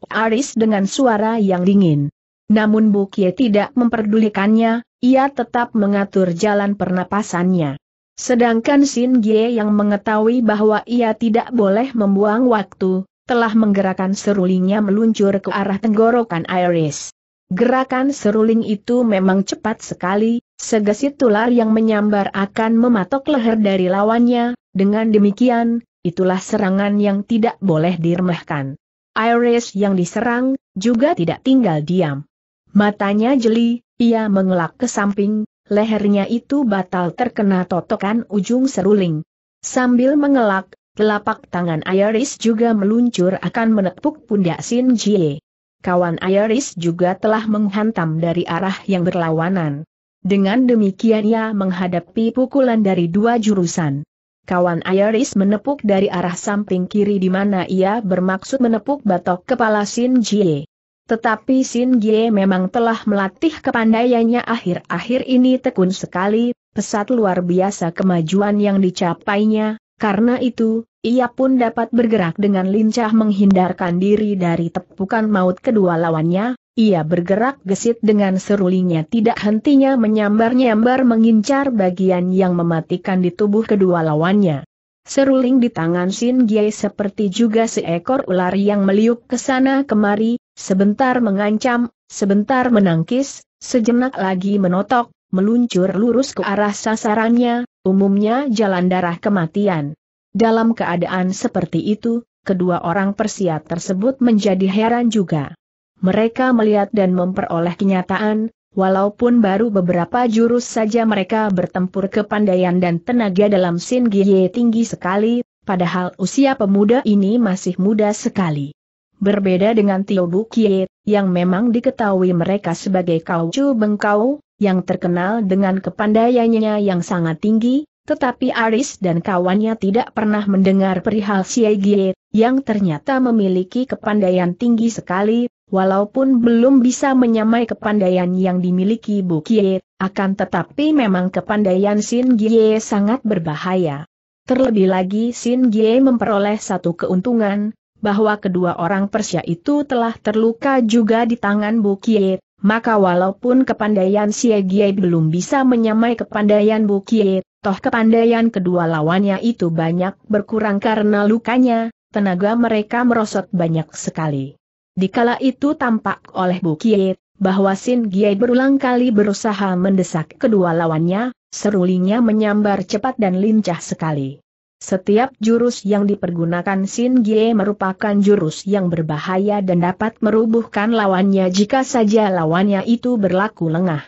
Aris dengan suara yang dingin. Namun Bukie tidak memperdulikannya, ia tetap mengatur jalan pernapasannya. Sedangkan Sin Gie yang mengetahui bahwa ia tidak boleh membuang waktu, telah menggerakkan serulingnya meluncur ke arah tenggorokan Iris. Gerakan seruling itu memang cepat sekali, Segesit tular yang menyambar akan mematok leher dari lawannya, dengan demikian, itulah serangan yang tidak boleh diremehkan. Iris yang diserang, juga tidak tinggal diam. Matanya jeli, ia mengelak ke samping, lehernya itu batal terkena totokan ujung seruling. Sambil mengelak, telapak tangan Iris juga meluncur akan menepuk pundak Sin Kawan Iris juga telah menghantam dari arah yang berlawanan. Dengan demikian ia menghadapi pukulan dari dua jurusan. Kawan Iris menepuk dari arah samping kiri di mana ia bermaksud menepuk batok kepala Sin Jie. Tetapi Sin Jie memang telah melatih kepandaiannya akhir-akhir ini tekun sekali, pesat luar biasa kemajuan yang dicapainya, karena itu, ia pun dapat bergerak dengan lincah menghindarkan diri dari tepukan maut kedua lawannya, ia bergerak gesit dengan serulingnya tidak hentinya menyambar-nyambar mengincar bagian yang mematikan di tubuh kedua lawannya. Seruling di tangan Sin Gye seperti juga seekor ular yang meliuk ke sana kemari, sebentar mengancam, sebentar menangkis, sejenak lagi menotok, meluncur lurus ke arah sasarannya, umumnya jalan darah kematian. Dalam keadaan seperti itu, kedua orang Persia tersebut menjadi heran juga. Mereka melihat dan memperoleh kenyataan, walaupun baru beberapa jurus saja mereka bertempur kepandaian dan tenaga dalam Sin Gye tinggi sekali, padahal usia pemuda ini masih muda sekali. Berbeda dengan Tio Bukie, yang memang diketahui mereka sebagai Beng Bengkau, yang terkenal dengan kepandaiannya yang sangat tinggi, tetapi Aris dan kawannya tidak pernah mendengar perihal Siegie, yang ternyata memiliki kepandaian tinggi sekali, Walaupun belum bisa menyamai kepandaian yang dimiliki Bu Kie, akan tetapi memang kepandaian Sin Gie sangat berbahaya. Terlebih lagi Sin Gie memperoleh satu keuntungan, bahwa kedua orang Persia itu telah terluka juga di tangan Bu Kie, maka walaupun kepandaian Si Gie belum bisa menyamai kepandaian Bu Kie, toh kepandaian kedua lawannya itu banyak berkurang karena lukanya, tenaga mereka merosot banyak sekali. Dikala itu tampak oleh Bu Kie, bahwa Sin Gie berulang kali berusaha mendesak kedua lawannya, serulingnya menyambar cepat dan lincah sekali. Setiap jurus yang dipergunakan Sin Gie merupakan jurus yang berbahaya dan dapat merubuhkan lawannya jika saja lawannya itu berlaku lengah.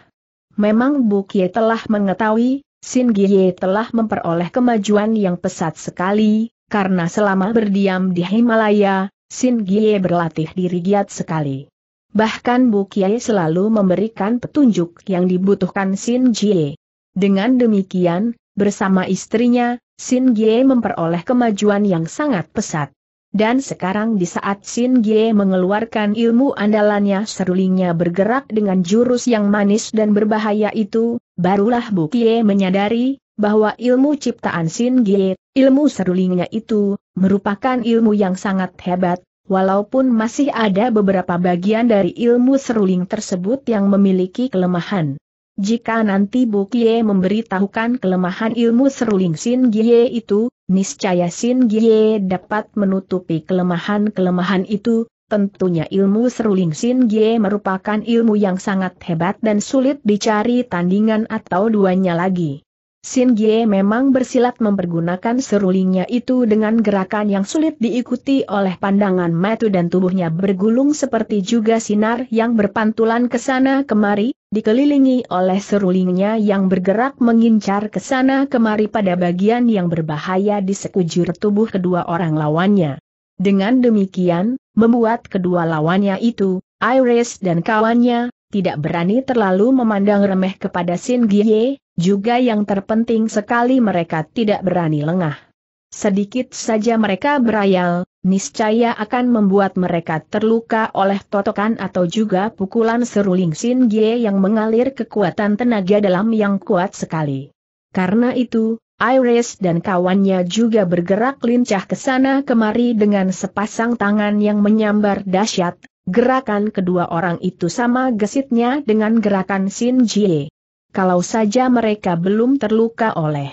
Memang Bukie telah mengetahui, Sin Gie telah memperoleh kemajuan yang pesat sekali, karena selama berdiam di Himalaya, Sin Gie berlatih diri giat sekali. Bahkan Bu Kiai selalu memberikan petunjuk yang dibutuhkan Sin Gie. Dengan demikian, bersama istrinya, Sin Gie memperoleh kemajuan yang sangat pesat. Dan sekarang di saat Sin Gie mengeluarkan ilmu andalannya serulingnya bergerak dengan jurus yang manis dan berbahaya itu, barulah Bu Kiai menyadari, bahwa ilmu ciptaan Sin Gie, ilmu serulingnya itu, merupakan ilmu yang sangat hebat, walaupun masih ada beberapa bagian dari ilmu seruling tersebut yang memiliki kelemahan. Jika nanti Bu Kie memberitahukan kelemahan ilmu seruling Sin Gie itu, niscaya Sin Gie dapat menutupi kelemahan-kelemahan itu, tentunya ilmu seruling Sin Gie merupakan ilmu yang sangat hebat dan sulit dicari tandingan atau duanya lagi. Sin Gye memang bersilat mempergunakan serulingnya itu dengan gerakan yang sulit diikuti oleh pandangan mata dan tubuhnya bergulung seperti juga sinar yang berpantulan ke sana kemari, dikelilingi oleh serulingnya yang bergerak mengincar ke sana kemari pada bagian yang berbahaya di sekujur tubuh kedua orang lawannya. Dengan demikian, membuat kedua lawannya itu, Iris dan kawannya, tidak berani terlalu memandang remeh kepada Sin Gye. Juga yang terpenting sekali mereka tidak berani lengah. Sedikit saja mereka berayal, niscaya akan membuat mereka terluka oleh totokan atau juga pukulan seruling Sin Gie yang mengalir kekuatan tenaga dalam yang kuat sekali. Karena itu, Iris dan kawannya juga bergerak lincah ke sana kemari dengan sepasang tangan yang menyambar dahsyat. Gerakan kedua orang itu sama gesitnya dengan gerakan Sin Jie kalau saja mereka belum terluka oleh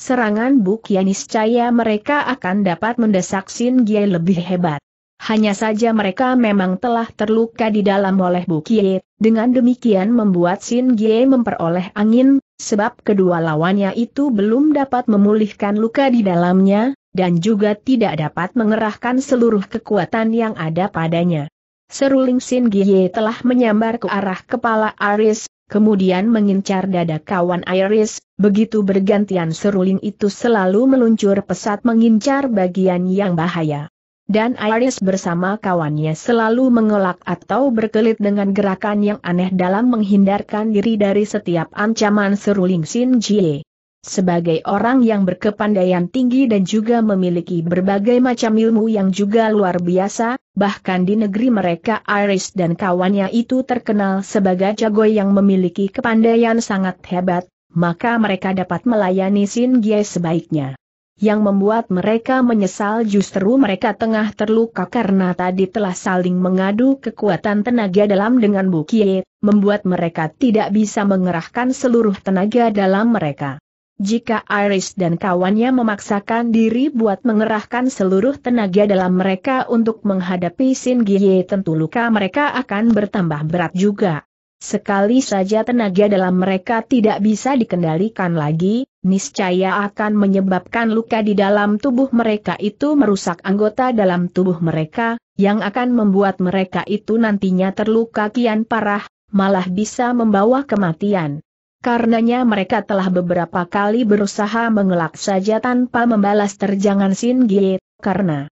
serangan Buk Yanis Caya mereka akan dapat mendesak Sin Gie lebih hebat. Hanya saja mereka memang telah terluka di dalam oleh Buk Ye, dengan demikian membuat Sin Gie memperoleh angin, sebab kedua lawannya itu belum dapat memulihkan luka di dalamnya, dan juga tidak dapat mengerahkan seluruh kekuatan yang ada padanya. Seruling Sin Gie telah menyambar ke arah kepala Aris, kemudian mengincar dada kawan Iris, begitu bergantian seruling itu selalu meluncur pesat mengincar bagian yang bahaya. Dan Iris bersama kawannya selalu mengelak atau berkelit dengan gerakan yang aneh dalam menghindarkan diri dari setiap ancaman seruling Sin Jie. Sebagai orang yang berkepandaian tinggi dan juga memiliki berbagai macam ilmu yang juga luar biasa, bahkan di negeri mereka Iris dan kawannya itu terkenal sebagai jago yang memiliki kepandaian sangat hebat, maka mereka dapat melayani Sin Gie sebaiknya. Yang membuat mereka menyesal justru mereka tengah terluka karena tadi telah saling mengadu kekuatan tenaga dalam dengan bu Kie, membuat mereka tidak bisa mengerahkan seluruh tenaga dalam mereka. Jika Iris dan kawannya memaksakan diri buat mengerahkan seluruh tenaga dalam mereka untuk menghadapi Sin Gie tentu luka mereka akan bertambah berat juga. Sekali saja tenaga dalam mereka tidak bisa dikendalikan lagi, niscaya akan menyebabkan luka di dalam tubuh mereka itu merusak anggota dalam tubuh mereka, yang akan membuat mereka itu nantinya terluka kian parah, malah bisa membawa kematian. Karenanya mereka telah beberapa kali berusaha mengelak saja tanpa membalas terjangan Sin Gye. karena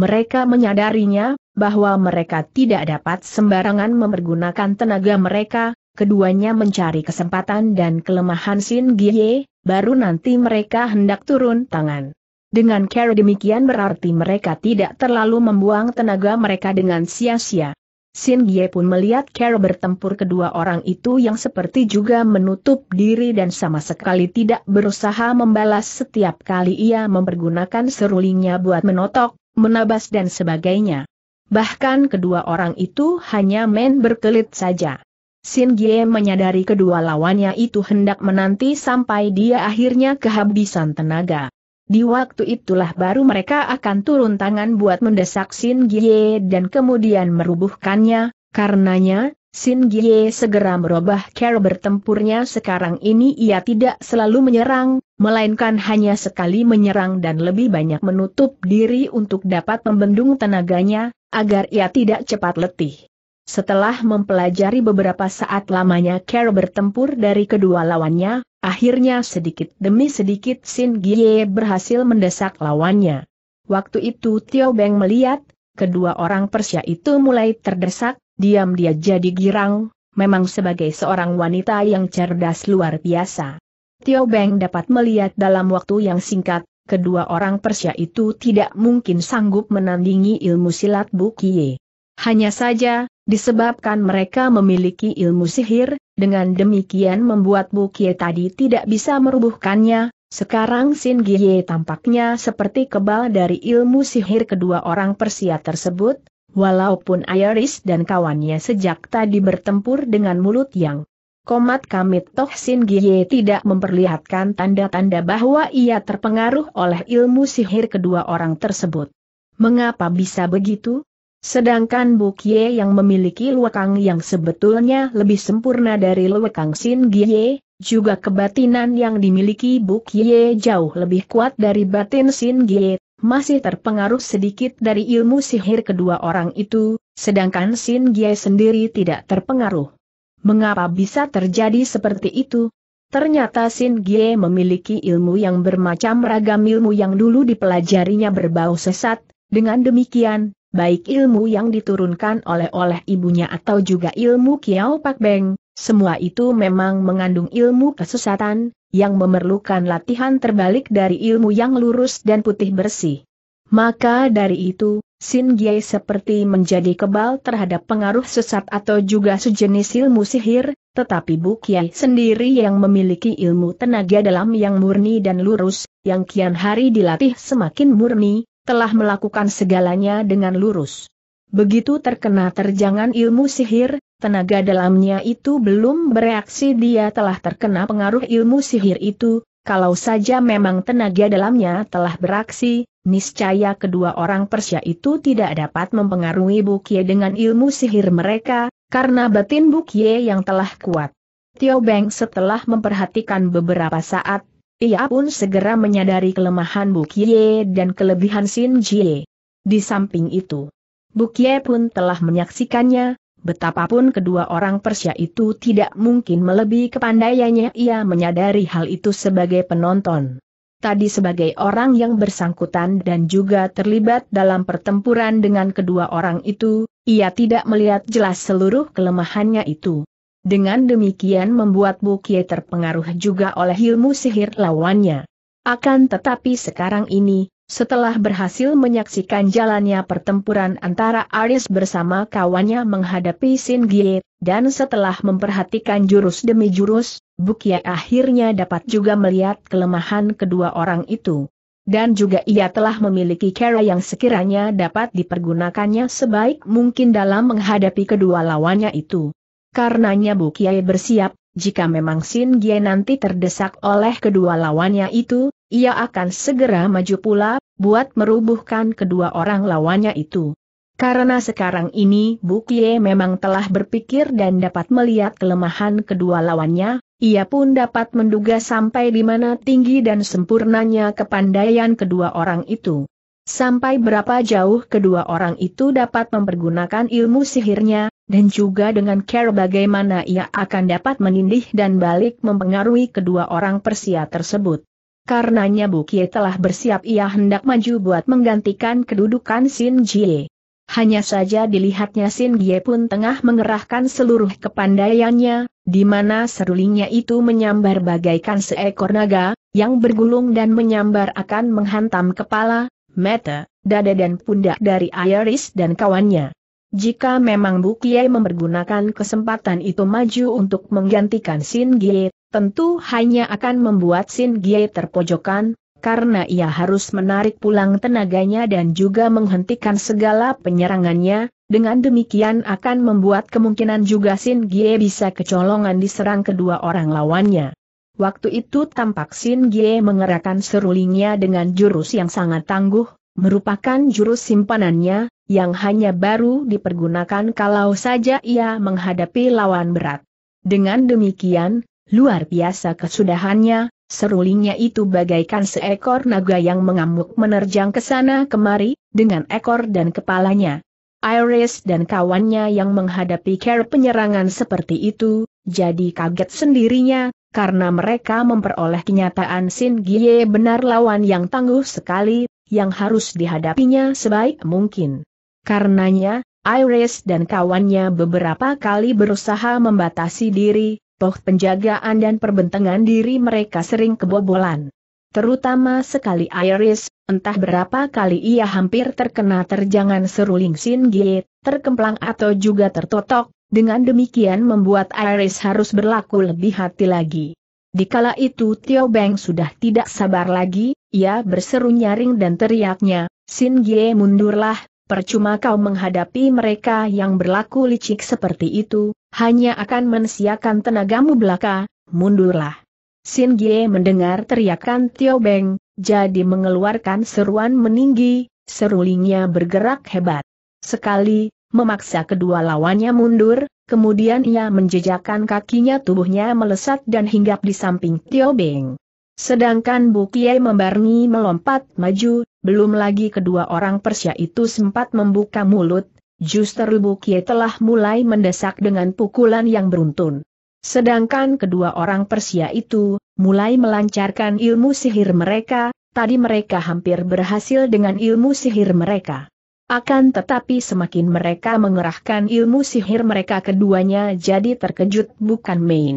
mereka menyadarinya bahwa mereka tidak dapat sembarangan mempergunakan tenaga mereka, keduanya mencari kesempatan dan kelemahan Sin Gye, baru nanti mereka hendak turun tangan. Dengan cara demikian berarti mereka tidak terlalu membuang tenaga mereka dengan sia-sia. Sin Ye pun melihat Carol bertempur kedua orang itu yang seperti juga menutup diri dan sama sekali tidak berusaha membalas setiap kali ia mempergunakan serulingnya buat menotok, menabas dan sebagainya. Bahkan kedua orang itu hanya main berkelit saja. Sin Gye menyadari kedua lawannya itu hendak menanti sampai dia akhirnya kehabisan tenaga. Di waktu itulah baru mereka akan turun tangan buat mendesak Sin Gie dan kemudian merubuhkannya, karenanya, Sin Gie segera merubah cara bertempurnya sekarang ini ia tidak selalu menyerang, melainkan hanya sekali menyerang dan lebih banyak menutup diri untuk dapat membendung tenaganya, agar ia tidak cepat letih. Setelah mempelajari beberapa saat lamanya Carol bertempur dari kedua lawannya, Akhirnya sedikit demi sedikit Sin Gie berhasil mendesak lawannya. Waktu itu Tio Beng melihat, kedua orang Persia itu mulai terdesak, diam-dia jadi girang, memang sebagai seorang wanita yang cerdas luar biasa. Tio Beng dapat melihat dalam waktu yang singkat, kedua orang Persia itu tidak mungkin sanggup menandingi ilmu silat Kie. Hanya saja, Disebabkan mereka memiliki ilmu sihir, dengan demikian membuat Bukie tadi tidak bisa merubuhkannya, sekarang Sin Gie tampaknya seperti kebal dari ilmu sihir kedua orang Persia tersebut, walaupun Iris dan kawannya sejak tadi bertempur dengan mulut yang komat kamit toh Sin Gie tidak memperlihatkan tanda-tanda bahwa ia terpengaruh oleh ilmu sihir kedua orang tersebut. Mengapa bisa begitu? Sedangkan Bukye yang memiliki luekang yang sebetulnya lebih sempurna dari luekang Sin Gie, juga kebatinan yang dimiliki Bukye jauh lebih kuat dari batin Sin Gie, masih terpengaruh sedikit dari ilmu sihir kedua orang itu, sedangkan Sin Gie sendiri tidak terpengaruh. Mengapa bisa terjadi seperti itu? Ternyata Sin Gie memiliki ilmu yang bermacam ragam ilmu yang dulu dipelajarinya berbau sesat, dengan demikian, baik ilmu yang diturunkan oleh oleh ibunya atau juga ilmu Kiao Pak Beng, semua itu memang mengandung ilmu kesesatan, yang memerlukan latihan terbalik dari ilmu yang lurus dan putih bersih. Maka dari itu, Sin Gye seperti menjadi kebal terhadap pengaruh sesat atau juga sejenis ilmu sihir, tetapi Bu Kiai sendiri yang memiliki ilmu tenaga dalam yang murni dan lurus, yang kian hari dilatih semakin murni, telah melakukan segalanya dengan lurus. Begitu terkena terjangan ilmu sihir, tenaga dalamnya itu belum bereaksi dia telah terkena pengaruh ilmu sihir itu, kalau saja memang tenaga dalamnya telah beraksi, niscaya kedua orang Persia itu tidak dapat mempengaruhi Bukie dengan ilmu sihir mereka, karena batin Bukie yang telah kuat. Tio Beng setelah memperhatikan beberapa saat, ia pun segera menyadari kelemahan Bukye dan kelebihan Sin Jie. Di samping itu, Bukye pun telah menyaksikannya, betapapun kedua orang Persia itu tidak mungkin melebihi kepandaiannya ia menyadari hal itu sebagai penonton. Tadi sebagai orang yang bersangkutan dan juga terlibat dalam pertempuran dengan kedua orang itu, ia tidak melihat jelas seluruh kelemahannya itu. Dengan demikian membuat Bukie terpengaruh juga oleh ilmu sihir lawannya. Akan tetapi sekarang ini, setelah berhasil menyaksikan jalannya pertempuran antara Aris bersama kawannya menghadapi Sin Gie, dan setelah memperhatikan jurus demi jurus, Bukie akhirnya dapat juga melihat kelemahan kedua orang itu. Dan juga ia telah memiliki cara yang sekiranya dapat dipergunakannya sebaik mungkin dalam menghadapi kedua lawannya itu. Karenanya Bu Kiai bersiap, jika memang Sin Gie nanti terdesak oleh kedua lawannya itu, ia akan segera maju pula, buat merubuhkan kedua orang lawannya itu. Karena sekarang ini Bu Kie memang telah berpikir dan dapat melihat kelemahan kedua lawannya, ia pun dapat menduga sampai di mana tinggi dan sempurnanya kepandaian kedua orang itu. Sampai berapa jauh kedua orang itu dapat mempergunakan ilmu sihirnya, dan juga dengan care bagaimana ia akan dapat menindih dan balik mempengaruhi kedua orang Persia tersebut. Karenanya Bukie telah bersiap ia hendak maju buat menggantikan kedudukan Sin Jie. Hanya saja dilihatnya Sin Jie pun tengah mengerahkan seluruh kepandaiannya, di mana serulingnya itu menyambar bagaikan seekor naga, yang bergulung dan menyambar akan menghantam kepala, mata, dada dan pundak dari Iris dan kawannya. Jika memang Bu Kie mempergunakan kesempatan itu maju untuk menggantikan Sin Gie, tentu hanya akan membuat Sin Gie terpojokan, karena ia harus menarik pulang tenaganya dan juga menghentikan segala penyerangannya, dengan demikian akan membuat kemungkinan juga Sin Gie bisa kecolongan diserang kedua orang lawannya. Waktu itu tampak Sin Gie mengerahkan serulingnya dengan jurus yang sangat tangguh, merupakan jurus simpanannya, yang hanya baru dipergunakan kalau saja ia menghadapi lawan berat. Dengan demikian, luar biasa kesudahannya, serulingnya itu bagaikan seekor naga yang mengamuk menerjang ke sana kemari, dengan ekor dan kepalanya. Iris dan kawannya yang menghadapi care penyerangan seperti itu, jadi kaget sendirinya, karena mereka memperoleh kenyataan Sin Gie benar lawan yang tangguh sekali, yang harus dihadapinya sebaik mungkin. Karenanya, Iris dan kawannya beberapa kali berusaha membatasi diri, toh penjagaan dan perbentengan diri mereka sering kebobolan. Terutama sekali Iris, entah berapa kali ia hampir terkena terjangan seruling Singit, terkemplang atau juga tertotok, dengan demikian membuat Iris harus berlaku lebih hati lagi. Dikala itu Tio Beng sudah tidak sabar lagi, ia berseru nyaring dan teriaknya, Sin Gie mundurlah, percuma kau menghadapi mereka yang berlaku licik seperti itu, hanya akan mensiakan tenagamu belaka, mundurlah. Sin Gie mendengar teriakan Tio Beng, jadi mengeluarkan seruan meninggi, serulingnya bergerak hebat. Sekali, memaksa kedua lawannya mundur, kemudian ia menjejakkan kakinya tubuhnya melesat dan hinggap di samping Tio Beng. Sedangkan Bukie membarni melompat maju, belum lagi kedua orang Persia itu sempat membuka mulut, justru Bukie telah mulai mendesak dengan pukulan yang beruntun. Sedangkan kedua orang Persia itu, mulai melancarkan ilmu sihir mereka, tadi mereka hampir berhasil dengan ilmu sihir mereka. Akan tetapi semakin mereka mengerahkan ilmu sihir mereka keduanya jadi terkejut bukan main.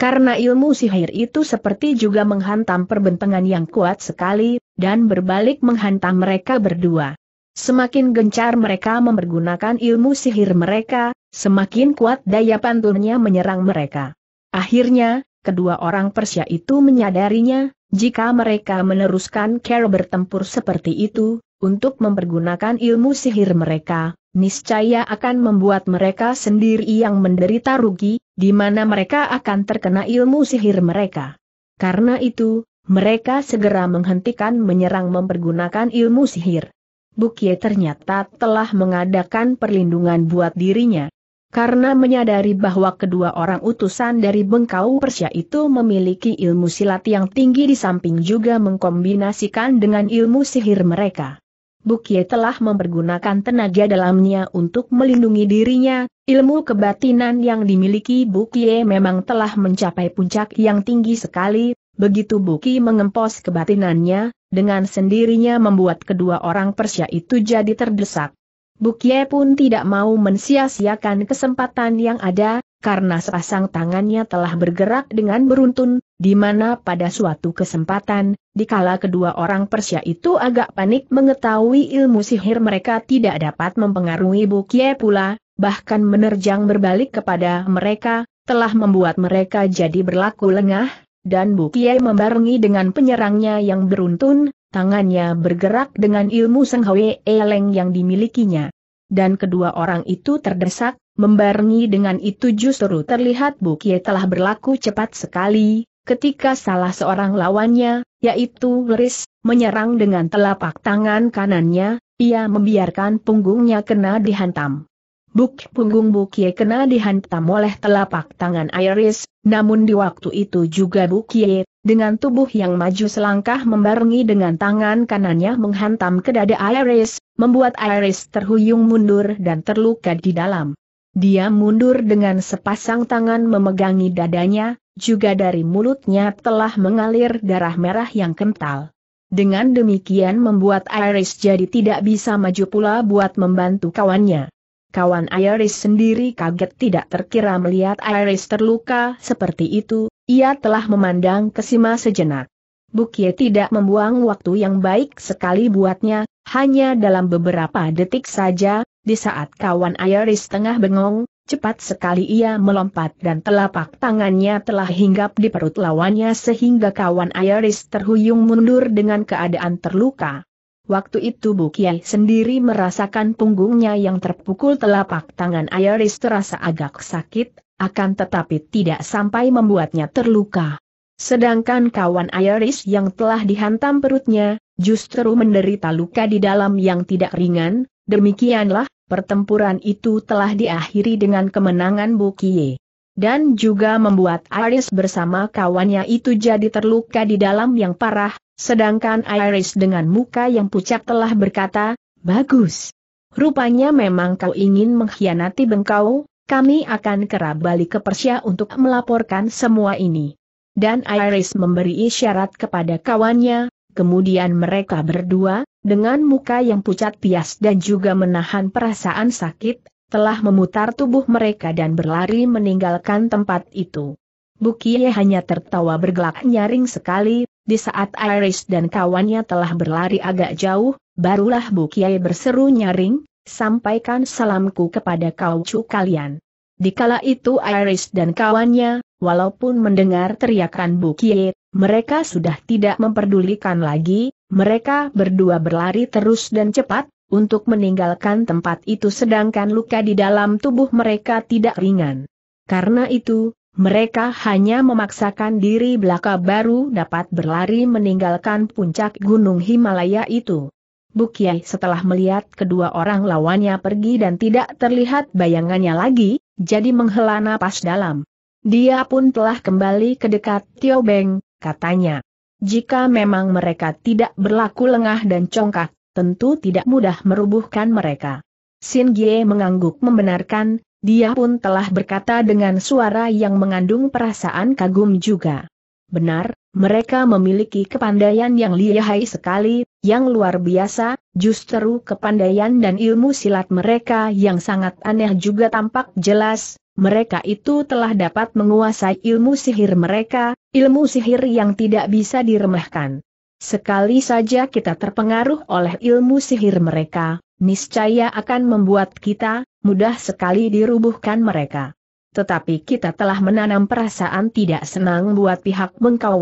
Karena ilmu sihir itu seperti juga menghantam perbentangan yang kuat sekali, dan berbalik menghantam mereka berdua. Semakin gencar mereka mempergunakan ilmu sihir mereka, semakin kuat daya pantulnya menyerang mereka. Akhirnya, kedua orang Persia itu menyadarinya, jika mereka meneruskan cara bertempur seperti itu, untuk mempergunakan ilmu sihir mereka, niscaya akan membuat mereka sendiri yang menderita rugi, di mana mereka akan terkena ilmu sihir mereka. Karena itu, mereka segera menghentikan menyerang mempergunakan ilmu sihir. Bukye ternyata telah mengadakan perlindungan buat dirinya. Karena menyadari bahwa kedua orang utusan dari Bengkau Persia itu memiliki ilmu silat yang tinggi di samping juga mengkombinasikan dengan ilmu sihir mereka. Bukie telah mempergunakan tenaga dalamnya untuk melindungi dirinya, ilmu kebatinan yang dimiliki Bukie memang telah mencapai puncak yang tinggi sekali, begitu Buki mengempos kebatinannya, dengan sendirinya membuat kedua orang Persia itu jadi terdesak. Bukie pun tidak mau mensia-siakan kesempatan yang ada, karena sepasang tangannya telah bergerak dengan beruntun, di mana pada suatu kesempatan, dikala kedua orang Persia itu agak panik mengetahui ilmu sihir mereka tidak dapat mempengaruhi Bukie pula, bahkan menerjang berbalik kepada mereka, telah membuat mereka jadi berlaku lengah, dan Bukie membarengi dengan penyerangnya yang beruntun, tangannya bergerak dengan ilmu Senghoe Eleng yang dimilikinya. Dan kedua orang itu terdesak, Membarengi dengan itu justru terlihat Bukie telah berlaku cepat sekali, ketika salah seorang lawannya, yaitu Leris, menyerang dengan telapak tangan kanannya, ia membiarkan punggungnya kena dihantam. Buk punggung Bukie kena dihantam oleh telapak tangan Iris, namun di waktu itu juga Bukie, dengan tubuh yang maju selangkah membarengi dengan tangan kanannya menghantam ke dada Iris, membuat Iris terhuyung mundur dan terluka di dalam. Dia mundur dengan sepasang tangan memegangi dadanya, juga dari mulutnya telah mengalir darah merah yang kental. Dengan demikian membuat Iris jadi tidak bisa maju pula buat membantu kawannya. Kawan Iris sendiri kaget tidak terkira melihat Iris terluka seperti itu, ia telah memandang kesima sejenak. Bukie tidak membuang waktu yang baik sekali buatnya, hanya dalam beberapa detik saja, di saat kawan Iris tengah bengong, cepat sekali ia melompat dan telapak tangannya telah hinggap di perut lawannya sehingga kawan Iris terhuyung mundur dengan keadaan terluka. Waktu itu Kiai sendiri merasakan punggungnya yang terpukul telapak tangan Iris terasa agak sakit, akan tetapi tidak sampai membuatnya terluka. Sedangkan kawan Iris yang telah dihantam perutnya, justru menderita luka di dalam yang tidak ringan, Demikianlah, pertempuran itu telah diakhiri dengan kemenangan Bukie. Dan juga membuat Iris bersama kawannya itu jadi terluka di dalam yang parah, sedangkan Iris dengan muka yang pucat telah berkata, Bagus. Rupanya memang kau ingin mengkhianati bengkau, kami akan kerap balik ke Persia untuk melaporkan semua ini. Dan Iris memberi isyarat kepada kawannya, kemudian mereka berdua, dengan muka yang pucat pias dan juga menahan perasaan sakit, telah memutar tubuh mereka dan berlari meninggalkan tempat itu. Bukie hanya tertawa bergelak nyaring sekali, di saat Iris dan kawannya telah berlari agak jauh, barulah Bukie berseru nyaring, sampaikan salamku kepada kau kaucu kalian. kala itu Iris dan kawannya, walaupun mendengar teriakan Bukie, mereka sudah tidak memperdulikan lagi, mereka berdua berlari terus dan cepat, untuk meninggalkan tempat itu sedangkan luka di dalam tubuh mereka tidak ringan. Karena itu, mereka hanya memaksakan diri belaka baru dapat berlari meninggalkan puncak gunung Himalaya itu. Bukyai setelah melihat kedua orang lawannya pergi dan tidak terlihat bayangannya lagi, jadi menghela napas dalam. Dia pun telah kembali ke dekat Tio Beng, katanya. Jika memang mereka tidak berlaku lengah dan congkak, tentu tidak mudah merubuhkan mereka. Sin Gie mengangguk membenarkan, dia pun telah berkata dengan suara yang mengandung perasaan kagum juga. Benar, mereka memiliki kepandaian yang lihai sekali, yang luar biasa, justru kepandaian dan ilmu silat mereka yang sangat aneh juga tampak jelas, mereka itu telah dapat menguasai ilmu sihir mereka, ilmu sihir yang tidak bisa diremehkan. Sekali saja kita terpengaruh oleh ilmu sihir mereka, niscaya akan membuat kita mudah sekali dirubuhkan mereka. Tetapi kita telah menanam perasaan tidak senang buat pihak Bengkau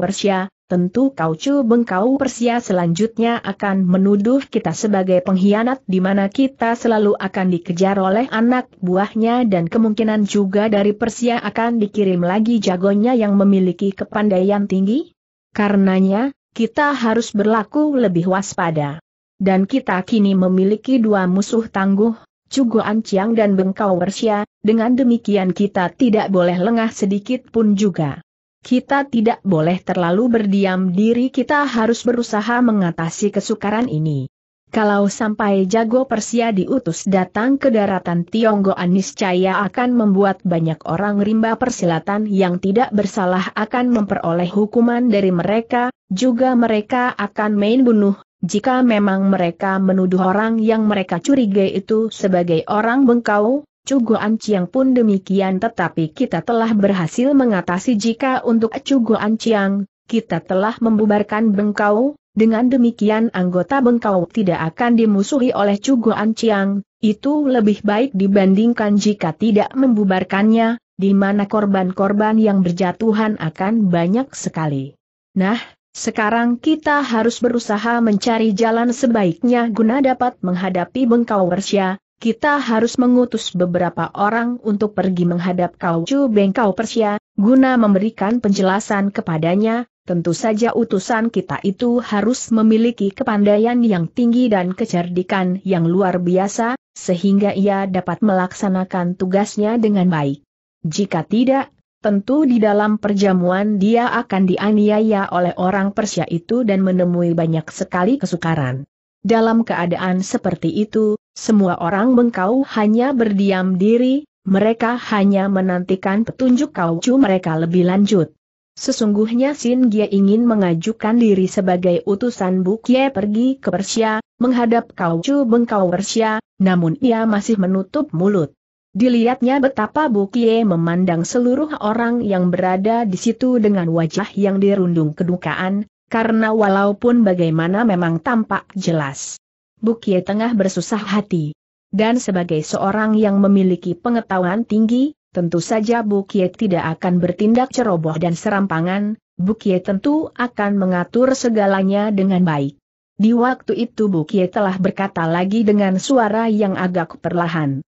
tentu kau cu Bengkau persia selanjutnya akan menuduh kita sebagai pengkhianat di mana kita selalu akan dikejar oleh anak buahnya dan kemungkinan juga dari persia akan dikirim lagi jagonya yang memiliki kepandaian tinggi? Karenanya, kita harus berlaku lebih waspada. Dan kita kini memiliki dua musuh tangguh, Cugo Anciang dan Bengkau Persia, dengan demikian kita tidak boleh lengah sedikit pun juga. Kita tidak boleh terlalu berdiam diri kita harus berusaha mengatasi kesukaran ini. Kalau sampai jago Persia diutus datang ke daratan Tionggo Aniscaya akan membuat banyak orang rimba persilatan yang tidak bersalah akan memperoleh hukuman dari mereka, juga mereka akan main bunuh, jika memang mereka menuduh orang yang mereka curigai itu sebagai orang bengkau, Cuguan Ciang pun demikian tetapi kita telah berhasil mengatasi jika untuk Cuguan Ciang, kita telah membubarkan Bengkau, dengan demikian anggota Bengkau tidak akan dimusuhi oleh Cuguan Ciang, itu lebih baik dibandingkan jika tidak membubarkannya, di mana korban-korban yang berjatuhan akan banyak sekali. Nah, sekarang kita harus berusaha mencari jalan sebaiknya guna dapat menghadapi Bengkau Persia, kita harus mengutus beberapa orang untuk pergi menghadap Kau Chu Bengkau Persia, guna memberikan penjelasan kepadanya, tentu saja utusan kita itu harus memiliki kepandaian yang tinggi dan kecerdikan yang luar biasa, sehingga ia dapat melaksanakan tugasnya dengan baik. Jika tidak, Tentu di dalam perjamuan dia akan dianiaya oleh orang Persia itu dan menemui banyak sekali kesukaran. Dalam keadaan seperti itu, semua orang bengkau hanya berdiam diri, mereka hanya menantikan petunjuk kaucu mereka lebih lanjut. Sesungguhnya Sin Gia ingin mengajukan diri sebagai utusan Bukye pergi ke Persia, menghadap kaucu bengkau Persia, namun ia masih menutup mulut. Dilihatnya betapa Bukye memandang seluruh orang yang berada di situ dengan wajah yang dirundung kedukaan, karena walaupun bagaimana memang tampak jelas. Bukie tengah bersusah hati. Dan sebagai seorang yang memiliki pengetahuan tinggi, tentu saja Bukie tidak akan bertindak ceroboh dan serampangan, Bukie tentu akan mengatur segalanya dengan baik. Di waktu itu Bukie telah berkata lagi dengan suara yang agak perlahan.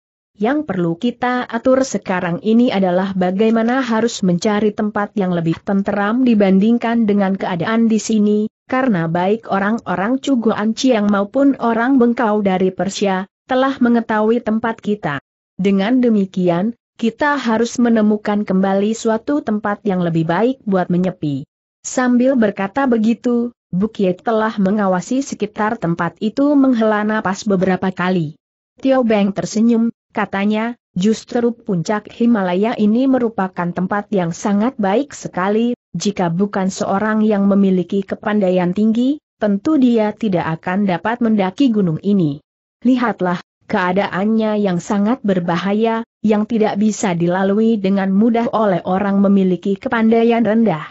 Yang perlu kita atur sekarang ini adalah bagaimana harus mencari tempat yang lebih tenteram dibandingkan dengan keadaan di sini, karena baik orang-orang Cuguan yang maupun orang bengkau dari Persia, telah mengetahui tempat kita. Dengan demikian, kita harus menemukan kembali suatu tempat yang lebih baik buat menyepi. Sambil berkata begitu, Bukit telah mengawasi sekitar tempat itu menghela napas beberapa kali. Tio Beng tersenyum, katanya, justru puncak Himalaya ini merupakan tempat yang sangat baik sekali jika bukan seorang yang memiliki kepandaian tinggi, tentu dia tidak akan dapat mendaki gunung ini. Lihatlah, keadaannya yang sangat berbahaya, yang tidak bisa dilalui dengan mudah oleh orang memiliki kepandaian rendah.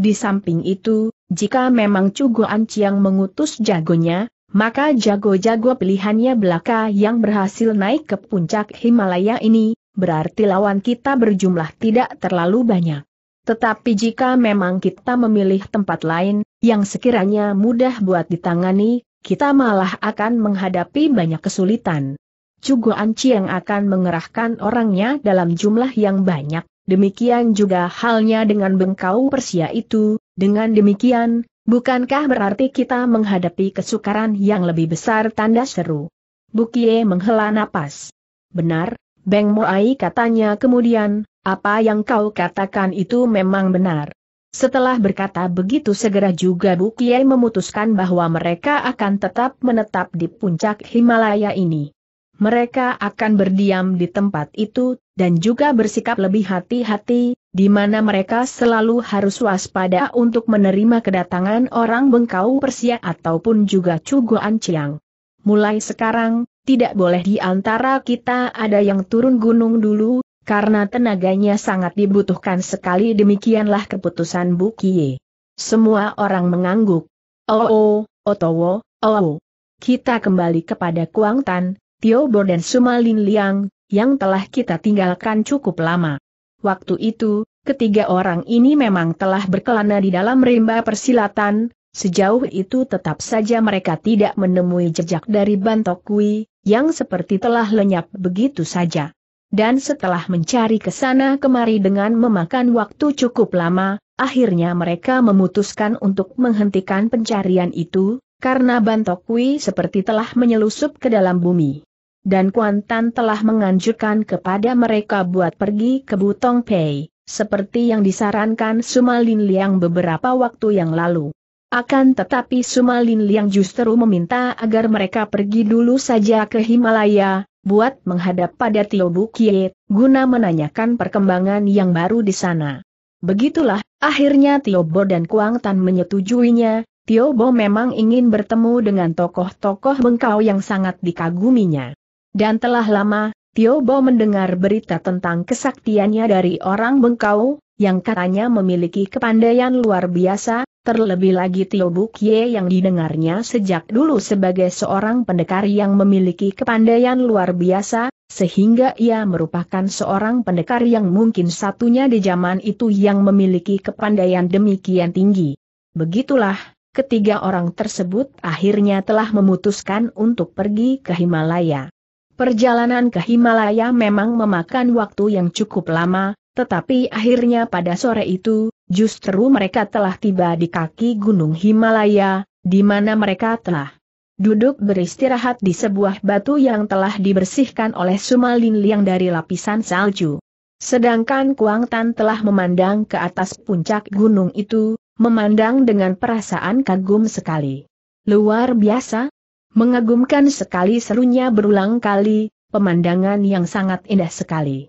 Di samping itu, jika memang Cugo yang mengutus jagonya, maka jago-jago pilihannya belaka yang berhasil naik ke puncak Himalaya ini, berarti lawan kita berjumlah tidak terlalu banyak. Tetapi jika memang kita memilih tempat lain, yang sekiranya mudah buat ditangani, kita malah akan menghadapi banyak kesulitan. Cugo Anci yang akan mengerahkan orangnya dalam jumlah yang banyak, demikian juga halnya dengan bengkau Persia itu, dengan demikian, bukankah berarti kita menghadapi kesukaran yang lebih besar tanda seru? Bukie menghela napas. Benar, Beng Moai katanya kemudian, apa yang kau katakan itu memang benar. Setelah berkata begitu segera juga Bu Kiai memutuskan bahwa mereka akan tetap menetap di puncak Himalaya ini. Mereka akan berdiam di tempat itu, dan juga bersikap lebih hati-hati, di mana mereka selalu harus waspada untuk menerima kedatangan orang bengkau Persia ataupun juga cuguan cilang. Mulai sekarang, tidak boleh di antara kita ada yang turun gunung dulu, karena tenaganya sangat dibutuhkan sekali demikianlah keputusan Bu Kie. Semua orang mengangguk. Oh, oh Otowo, oh, oh. Kita kembali kepada Kuang Tan, Tio Bo dan Sumalin Liang, yang telah kita tinggalkan cukup lama. Waktu itu, ketiga orang ini memang telah berkelana di dalam rimba persilatan, sejauh itu tetap saja mereka tidak menemui jejak dari Kui, yang seperti telah lenyap begitu saja. Dan setelah mencari ke sana kemari dengan memakan waktu cukup lama, akhirnya mereka memutuskan untuk menghentikan pencarian itu, karena Bantokui seperti telah menyelusup ke dalam bumi. Dan Kuantan telah menganjurkan kepada mereka buat pergi ke Butong Pei, seperti yang disarankan Sumalin Liang beberapa waktu yang lalu. Akan tetapi Sumalin Liang justru meminta agar mereka pergi dulu saja ke Himalaya, buat menghadap pada Tio Bukie, guna menanyakan perkembangan yang baru di sana. Begitulah, akhirnya Tio Bo dan Kuang Tan menyetujuinya, Tio Bo memang ingin bertemu dengan tokoh-tokoh bengkau yang sangat dikaguminya. Dan telah lama, Tio Bo mendengar berita tentang kesaktiannya dari orang bengkau, yang katanya memiliki kepandaian luar biasa, Terlebih lagi Tio Buk Ye yang didengarnya sejak dulu sebagai seorang pendekar yang memiliki kepandaian luar biasa, sehingga ia merupakan seorang pendekar yang mungkin satunya di zaman itu yang memiliki kepandaian demikian tinggi. Begitulah, ketiga orang tersebut akhirnya telah memutuskan untuk pergi ke Himalaya. Perjalanan ke Himalaya memang memakan waktu yang cukup lama, tetapi akhirnya pada sore itu, justru mereka telah tiba di kaki Gunung Himalaya, di mana mereka telah duduk beristirahat di sebuah batu yang telah dibersihkan oleh Sumalin Liang dari lapisan salju. Sedangkan Kuang Tan telah memandang ke atas puncak gunung itu, memandang dengan perasaan kagum sekali. Luar biasa, Mengagumkan sekali serunya berulang kali, pemandangan yang sangat indah sekali.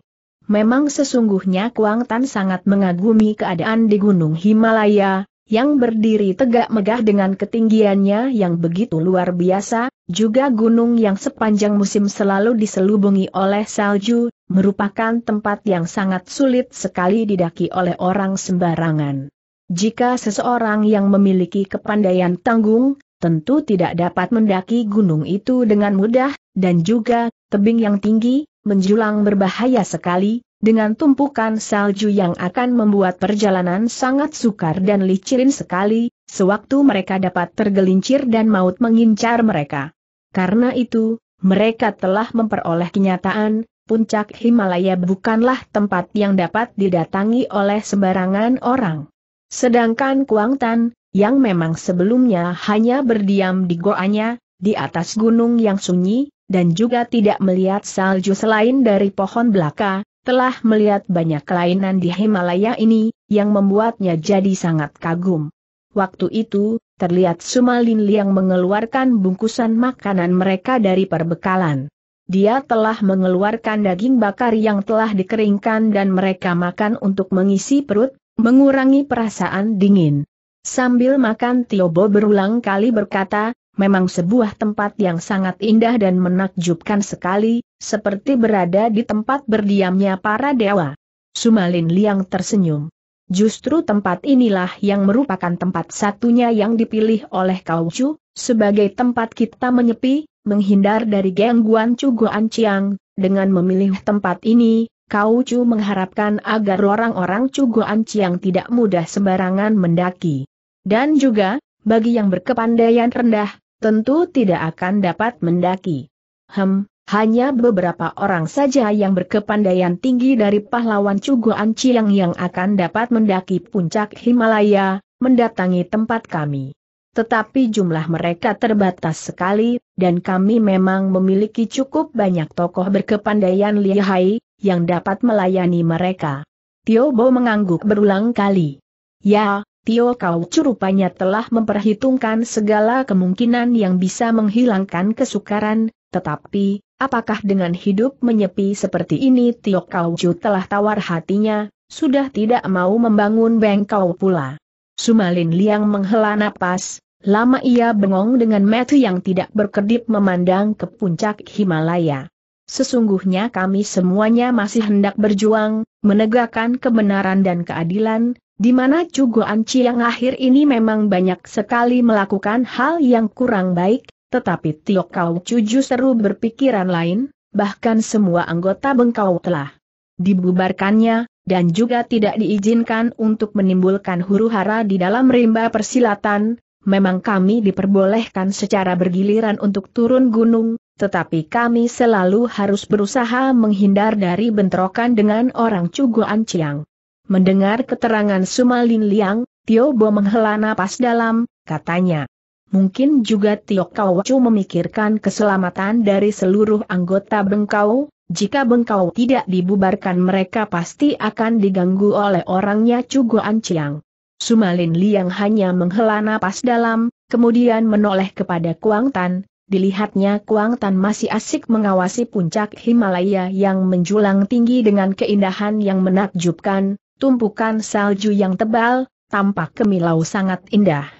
Memang sesungguhnya Kuang Tan sangat mengagumi keadaan di Gunung Himalaya, yang berdiri tegak megah dengan ketinggiannya yang begitu luar biasa, juga gunung yang sepanjang musim selalu diselubungi oleh salju, merupakan tempat yang sangat sulit sekali didaki oleh orang sembarangan. Jika seseorang yang memiliki kepandaian tanggung, tentu tidak dapat mendaki gunung itu dengan mudah, dan juga, tebing yang tinggi, menjulang berbahaya sekali, dengan tumpukan salju yang akan membuat perjalanan sangat sukar dan licin sekali, sewaktu mereka dapat tergelincir dan maut mengincar mereka. Karena itu, mereka telah memperoleh kenyataan, puncak Himalaya bukanlah tempat yang dapat didatangi oleh sembarangan orang. Sedangkan Kuangtan, yang memang sebelumnya hanya berdiam di goanya, di atas gunung yang sunyi, dan juga tidak melihat salju selain dari pohon belaka, telah melihat banyak kelainan di Himalaya ini, yang membuatnya jadi sangat kagum. Waktu itu, terlihat Sumalin Liang mengeluarkan bungkusan makanan mereka dari perbekalan. Dia telah mengeluarkan daging bakar yang telah dikeringkan dan mereka makan untuk mengisi perut, mengurangi perasaan dingin. Sambil makan Tiobo berulang kali berkata, memang sebuah tempat yang sangat indah dan menakjubkan sekali, seperti berada di tempat berdiamnya para dewa. Sumalin Liang tersenyum. Justru tempat inilah yang merupakan tempat satunya yang dipilih oleh Kaucu, sebagai tempat kita menyepi, menghindar dari gangguan Guan Ciang, dengan memilih tempat ini, Kaucu mengharapkan agar orang-orang Guan Ciang tidak mudah sembarangan mendaki. Dan juga, bagi yang berkepandaian rendah, tentu tidak akan dapat mendaki. Hem, hanya beberapa orang saja yang berkepandaian tinggi dari pahlawan cuguan Ciang yang akan dapat mendaki puncak Himalaya, mendatangi tempat kami. Tetapi jumlah mereka terbatas sekali, dan kami memang memiliki cukup banyak tokoh berkepandaian lihai, yang dapat melayani mereka. Tio Bo mengangguk berulang kali. Ya, Tio Kau curupanya telah memperhitungkan segala kemungkinan yang bisa menghilangkan kesukaran, tetapi, apakah dengan hidup menyepi seperti ini Tio Kau telah tawar hatinya, sudah tidak mau membangun bengkau pula. Sumalin Liang menghela napas, lama ia bengong dengan mata yang tidak berkedip memandang ke puncak Himalaya. Sesungguhnya kami semuanya masih hendak berjuang, menegakkan kebenaran dan keadilan, di mana Anci yang akhir ini memang banyak sekali melakukan hal yang kurang baik, tetapi Tio Kau Cuju seru berpikiran lain, bahkan semua anggota Bengkau telah dibubarkannya, dan juga tidak diizinkan untuk menimbulkan huru-hara di dalam rimba persilatan, memang kami diperbolehkan secara bergiliran untuk turun gunung, tetapi kami selalu harus berusaha menghindar dari bentrokan dengan orang Cugoan Ciang. Mendengar keterangan Sumalin Liang, Tio Bo menghela napas dalam, katanya. Mungkin juga Tio Kawacu memikirkan keselamatan dari seluruh anggota Bengkau, jika Bengkau tidak dibubarkan mereka pasti akan diganggu oleh orangnya Cugo Anciang. Sumalin Liang hanya menghela napas dalam, kemudian menoleh kepada Kuang Tan, dilihatnya Kuang Tan masih asik mengawasi puncak Himalaya yang menjulang tinggi dengan keindahan yang menakjubkan, tumpukan salju yang tebal, tampak kemilau sangat indah.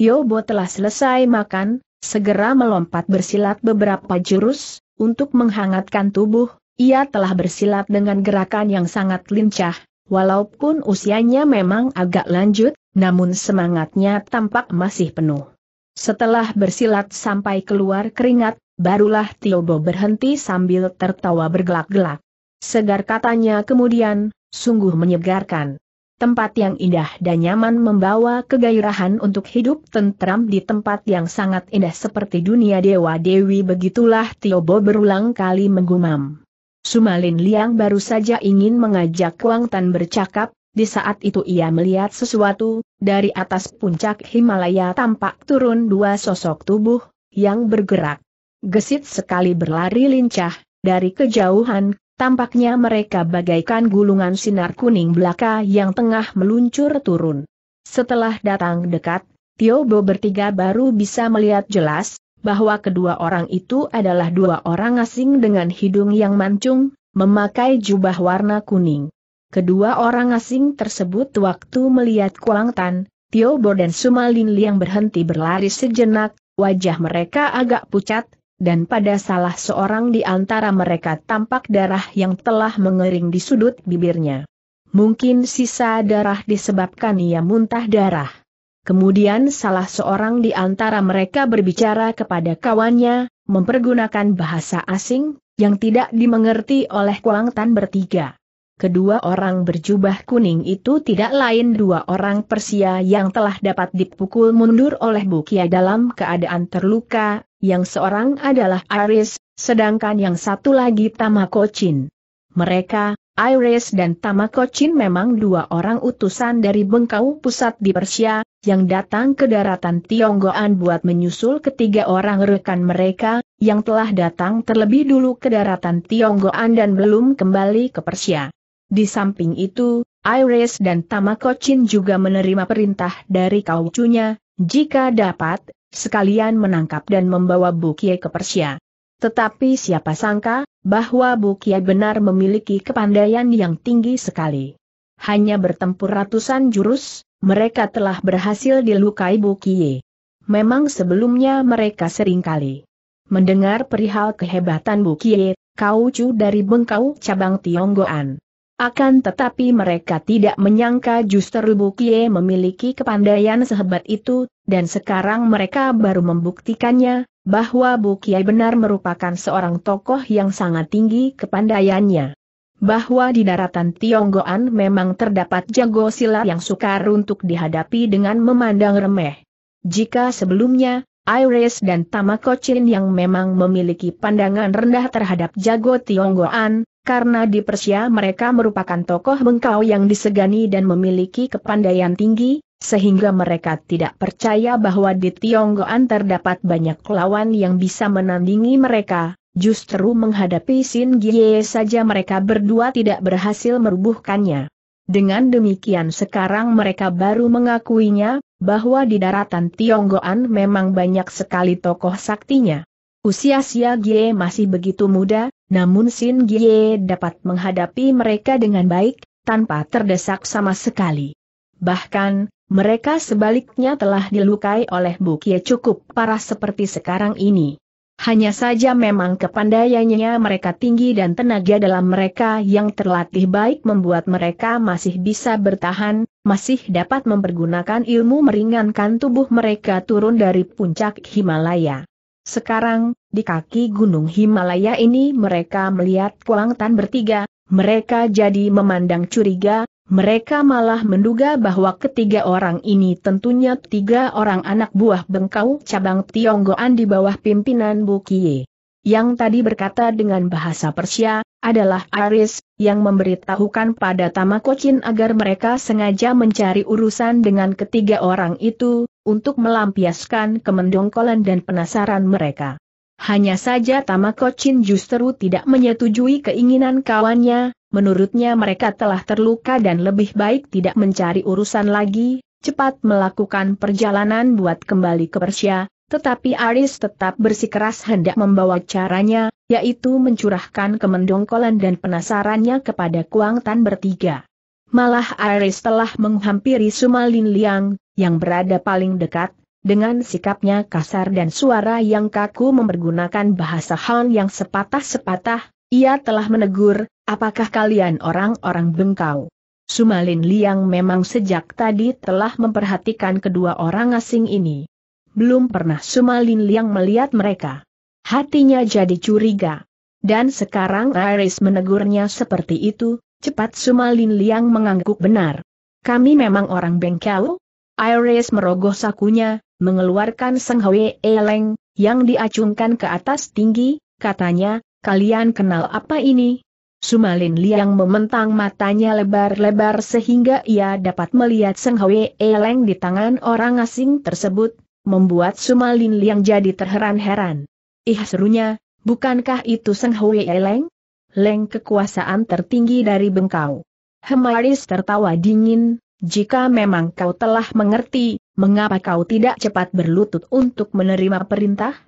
Tio Bo telah selesai makan, segera melompat bersilat beberapa jurus, untuk menghangatkan tubuh, ia telah bersilat dengan gerakan yang sangat lincah, walaupun usianya memang agak lanjut, namun semangatnya tampak masih penuh. Setelah bersilat sampai keluar keringat, barulah Tio Bo berhenti sambil tertawa bergelak-gelak. Segar katanya kemudian, sungguh menyegarkan. Tempat yang indah dan nyaman membawa kegairahan untuk hidup tentram di tempat yang sangat indah seperti dunia dewa-dewi begitulah Tiobo berulang kali menggumam. Sumalin Liang baru saja ingin mengajak Kuang Tan bercakap, di saat itu ia melihat sesuatu, dari atas puncak Himalaya tampak turun dua sosok tubuh, yang bergerak. Gesit sekali berlari lincah, dari kejauhan, Tampaknya mereka bagaikan gulungan sinar kuning belaka yang tengah meluncur turun. Setelah datang dekat, Tio Tiobo bertiga baru bisa melihat jelas, bahwa kedua orang itu adalah dua orang asing dengan hidung yang mancung, memakai jubah warna kuning. Kedua orang asing tersebut waktu melihat Kuang Tan, Tiobo dan Sumalin Liang berhenti berlari sejenak, wajah mereka agak pucat, dan pada salah seorang di antara mereka tampak darah yang telah mengering di sudut bibirnya. Mungkin sisa darah disebabkan ia muntah darah. Kemudian salah seorang di antara mereka berbicara kepada kawannya, mempergunakan bahasa asing, yang tidak dimengerti oleh Kuang Tan bertiga. Kedua orang berjubah kuning itu tidak lain dua orang Persia yang telah dapat dipukul mundur oleh Bukia dalam keadaan terluka, yang seorang adalah Iris, sedangkan yang satu lagi Tamakocin. Mereka, Iris dan Tamakocin memang dua orang utusan dari Bengkau Pusat di Persia, yang datang ke daratan Tionggoan buat menyusul ketiga orang rekan mereka, yang telah datang terlebih dulu ke daratan Tionggoan dan belum kembali ke Persia. Di samping itu, Iris dan Tamakocin juga menerima perintah dari kaucunya, jika dapat, sekalian menangkap dan membawa Bukie ke Persia. Tetapi siapa sangka, bahwa Bukie benar memiliki kepandaian yang tinggi sekali. Hanya bertempur ratusan jurus, mereka telah berhasil dilukai Bukie. Memang sebelumnya mereka seringkali mendengar perihal kehebatan Bukie, Kau Chu dari Bengkau cabang Tionggoan. Akan tetapi mereka tidak menyangka justru Bukie memiliki kepandaian sehebat itu, dan sekarang mereka baru membuktikannya, bahwa Bukie benar merupakan seorang tokoh yang sangat tinggi kepandaiannya. Bahwa di daratan Tionggoan memang terdapat jago silat yang sukar untuk dihadapi dengan memandang remeh. Jika sebelumnya, Iris dan Cochin yang memang memiliki pandangan rendah terhadap jago Tionggoan, karena di Persia mereka merupakan tokoh bengkau yang disegani dan memiliki kepandaian tinggi, sehingga mereka tidak percaya bahwa di Tionggoan terdapat banyak lawan yang bisa menandingi mereka, justru menghadapi Sin Gie saja mereka berdua tidak berhasil merubuhkannya. Dengan demikian sekarang mereka baru mengakuinya, bahwa di daratan Tionggoan memang banyak sekali tokoh saktinya. Usia Xia Gie masih begitu muda, namun Sin Gie dapat menghadapi mereka dengan baik, tanpa terdesak sama sekali. Bahkan, mereka sebaliknya telah dilukai oleh bukie cukup parah seperti sekarang ini. Hanya saja memang kepandaiannya mereka tinggi dan tenaga dalam mereka yang terlatih baik membuat mereka masih bisa bertahan, masih dapat mempergunakan ilmu meringankan tubuh mereka turun dari puncak Himalaya. Sekarang, di kaki gunung Himalaya ini mereka melihat Kuang Tan bertiga, mereka jadi memandang curiga, mereka malah menduga bahwa ketiga orang ini tentunya tiga orang anak buah bengkau cabang Tionggoan di bawah pimpinan Bukie. Yang tadi berkata dengan bahasa Persia, adalah Aris, yang memberitahukan pada Tamakocin agar mereka sengaja mencari urusan dengan ketiga orang itu, untuk melampiaskan kemendongkolan dan penasaran mereka. Hanya saja Tamakocin justru tidak menyetujui keinginan kawannya, menurutnya mereka telah terluka dan lebih baik tidak mencari urusan lagi, cepat melakukan perjalanan buat kembali ke Persia, tetapi Aris tetap bersikeras hendak membawa caranya, yaitu mencurahkan kemendongkolan dan penasarannya kepada Kuang Tan bertiga. Malah Aris telah menghampiri Sumalin Liang, yang berada paling dekat, dengan sikapnya kasar dan suara yang kaku mempergunakan bahasa Han yang sepatah-sepatah, ia telah menegur, apakah kalian orang-orang bengkau? Sumalin Liang memang sejak tadi telah memperhatikan kedua orang asing ini. Belum pernah Sumalin Liang melihat mereka. Hatinya jadi curiga. Dan sekarang Iris menegurnya seperti itu, cepat Sumalin Liang mengangguk benar. Kami memang orang bengkau? Iris merogoh sakunya, mengeluarkan sang Hwe Eleng, yang diacungkan ke atas tinggi, katanya, kalian kenal apa ini? Sumalin Liang mementang matanya lebar-lebar sehingga ia dapat melihat Seng Hwe Eleng di tangan orang asing tersebut, membuat Sumalin Liang jadi terheran-heran. Ih serunya, bukankah itu Seng Hwe Eleng? Leng kekuasaan tertinggi dari bengkau. Hemaris tertawa dingin, jika memang kau telah mengerti, mengapa kau tidak cepat berlutut untuk menerima perintah?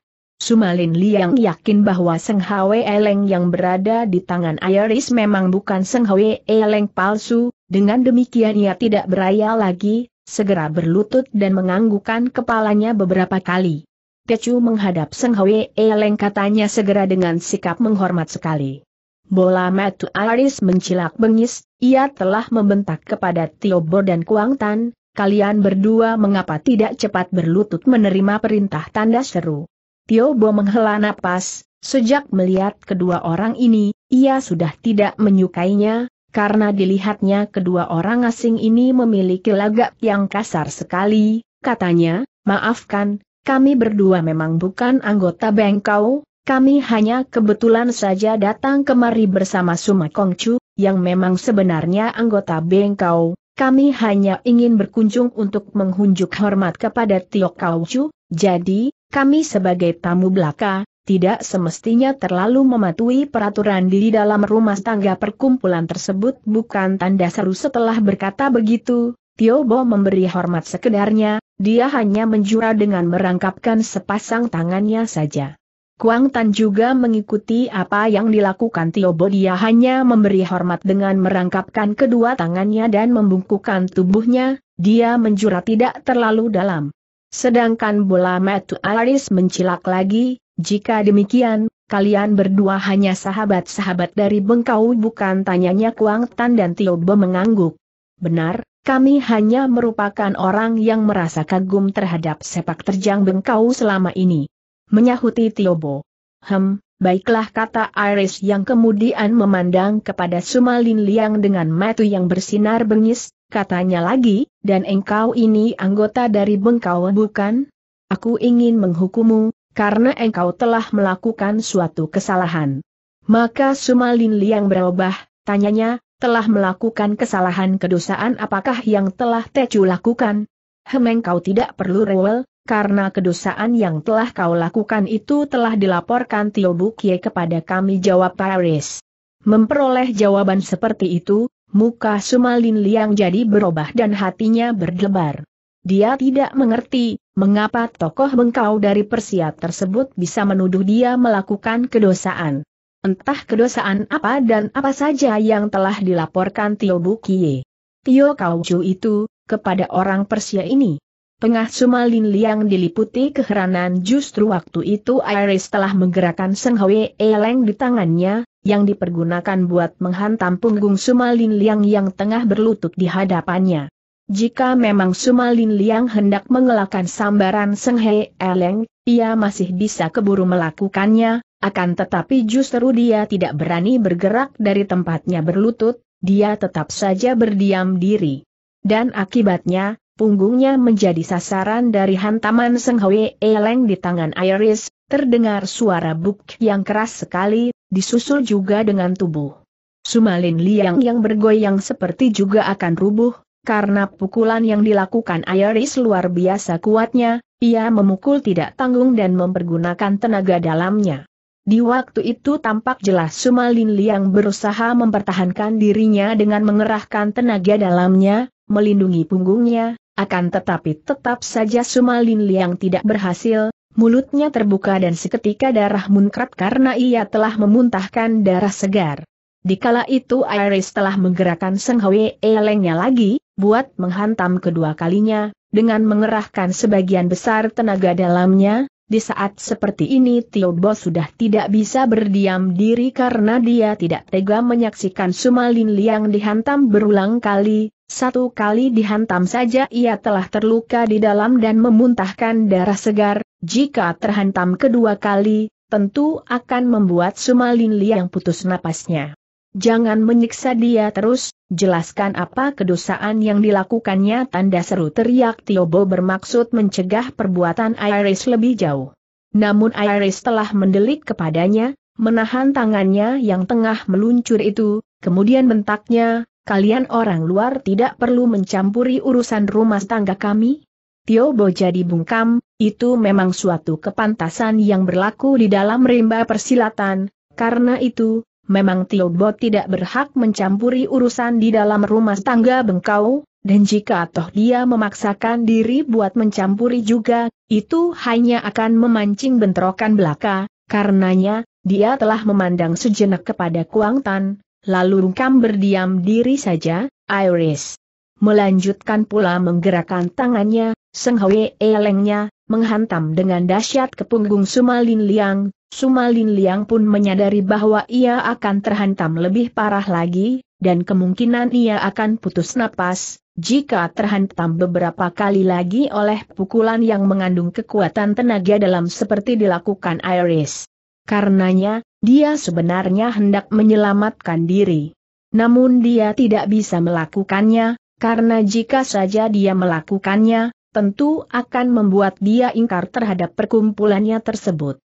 Sumalin Liang yakin bahwa Seng Hwe Eleng yang berada di tangan Iris memang bukan Seng Hwe Eleng palsu, dengan demikian ia tidak beraya lagi, segera berlutut dan menganggukkan kepalanya beberapa kali. Tecu menghadap Seng Hwe Eleng katanya segera dengan sikap menghormat sekali. Bola matu Iris mencilak bengis, ia telah membentak kepada Tiobo dan Kuang Tan, kalian berdua mengapa tidak cepat berlutut menerima perintah tanda seru. Tio Bo menghela napas, sejak melihat kedua orang ini, ia sudah tidak menyukainya, karena dilihatnya kedua orang asing ini memiliki lagak yang kasar sekali, katanya, maafkan, kami berdua memang bukan anggota bengkau, kami hanya kebetulan saja datang kemari bersama Suma Kongcu, yang memang sebenarnya anggota bengkau. Kami hanya ingin berkunjung untuk menghunjuk hormat kepada Tio Kauchu. jadi, kami sebagai tamu belaka, tidak semestinya terlalu mematuhi peraturan di dalam rumah tangga perkumpulan tersebut bukan tanda seru setelah berkata begitu, Tio Bo memberi hormat sekedarnya, dia hanya menjura dengan merangkapkan sepasang tangannya saja. Kuang Tan juga mengikuti apa yang dilakukan Tio Bo dia hanya memberi hormat dengan merangkapkan kedua tangannya dan membungkukkan tubuhnya, dia menjura tidak terlalu dalam. Sedangkan bola metu Aris mencilak lagi, jika demikian, kalian berdua hanya sahabat-sahabat dari Bengkau bukan tanyanya Kuang Tan dan Tiobo mengangguk. Benar, kami hanya merupakan orang yang merasa kagum terhadap sepak terjang Bengkau selama ini. Menyahuti Tiobo. Hem, Baiklah kata Aris yang kemudian memandang kepada Sumalin Liang dengan metu yang bersinar bengis, katanya lagi, dan engkau ini anggota dari Bengkau bukan? Aku ingin menghukummu, karena engkau telah melakukan suatu kesalahan. Maka Sumalin Liang berubah, tanyanya, telah melakukan kesalahan kedosaan apakah yang telah Tecu lakukan? Hem engkau tidak perlu rewel, karena kedosaan yang telah kau lakukan itu telah dilaporkan Tio Bukie kepada kami jawab Paris. Memperoleh jawaban seperti itu, Muka Sumalin Liang jadi berubah dan hatinya berdebar. Dia tidak mengerti, mengapa tokoh bengkau dari Persia tersebut bisa menuduh dia melakukan kedosaan. Entah kedosaan apa dan apa saja yang telah dilaporkan Tio Bukie. Tio Kauju itu, kepada orang Persia ini. Pengah Sumalin Liang diliputi keheranan justru waktu itu Iris telah menggerakkan Seng Hwe Eleng di tangannya, yang dipergunakan buat menghantam punggung Sumalin Liang yang tengah berlutut di hadapannya. Jika memang Sumalin Liang hendak mengelakkan sambaran Seng Hwe Eleng, ia masih bisa keburu melakukannya, akan tetapi justru dia tidak berani bergerak dari tempatnya berlutut, dia tetap saja berdiam diri. Dan akibatnya, punggungnya menjadi sasaran dari hantaman Seng Hwe Eleng di tangan Iris, terdengar suara buk yang keras sekali, disusul juga dengan tubuh. Sumalin Liang yang bergoyang seperti juga akan rubuh, karena pukulan yang dilakukan Iris luar biasa kuatnya, ia memukul tidak tanggung dan mempergunakan tenaga dalamnya. Di waktu itu tampak jelas Sumalin Liang berusaha mempertahankan dirinya dengan mengerahkan tenaga dalamnya, melindungi punggungnya, akan tetapi tetap saja Sumalin Liang tidak berhasil, mulutnya terbuka dan seketika darah munkrat karena ia telah memuntahkan darah segar. Di kala itu Iris telah menggerakkan Seng Hwe Elengnya lagi, buat menghantam kedua kalinya, dengan mengerahkan sebagian besar tenaga dalamnya, di saat seperti ini Tio Bo sudah tidak bisa berdiam diri karena dia tidak tega menyaksikan Sumalin Liang dihantam berulang kali, satu kali dihantam saja ia telah terluka di dalam dan memuntahkan darah segar, jika terhantam kedua kali, tentu akan membuat Sumalin Liang putus napasnya. Jangan menyiksa dia terus, jelaskan apa kedosaan yang dilakukannya tanda seru teriak Tiobo bermaksud mencegah perbuatan Iris lebih jauh. Namun Iris telah mendelik kepadanya, menahan tangannya yang tengah meluncur itu, kemudian bentaknya, kalian orang luar tidak perlu mencampuri urusan rumah tangga kami? Tio jadi bungkam. itu memang suatu kepantasan yang berlaku di dalam rimba persilatan, karena itu, memang Tio Bo tidak berhak mencampuri urusan di dalam rumah tangga bengkau, dan jika toh dia memaksakan diri buat mencampuri juga, itu hanya akan memancing bentrokan belaka, karenanya, dia telah memandang sejenak kepada Kuang Tan, lalu rungkam berdiam diri saja, Iris. Melanjutkan pula menggerakkan tangannya, Seng Hwe elengnya, menghantam dengan dahsyat ke punggung Sumalin Liang, Sumalin Liang pun menyadari bahwa ia akan terhantam lebih parah lagi, dan kemungkinan ia akan putus napas, jika terhantam beberapa kali lagi oleh pukulan yang mengandung kekuatan tenaga dalam seperti dilakukan Iris. Karenanya, dia sebenarnya hendak menyelamatkan diri. Namun dia tidak bisa melakukannya, karena jika saja dia melakukannya, tentu akan membuat dia ingkar terhadap perkumpulannya tersebut.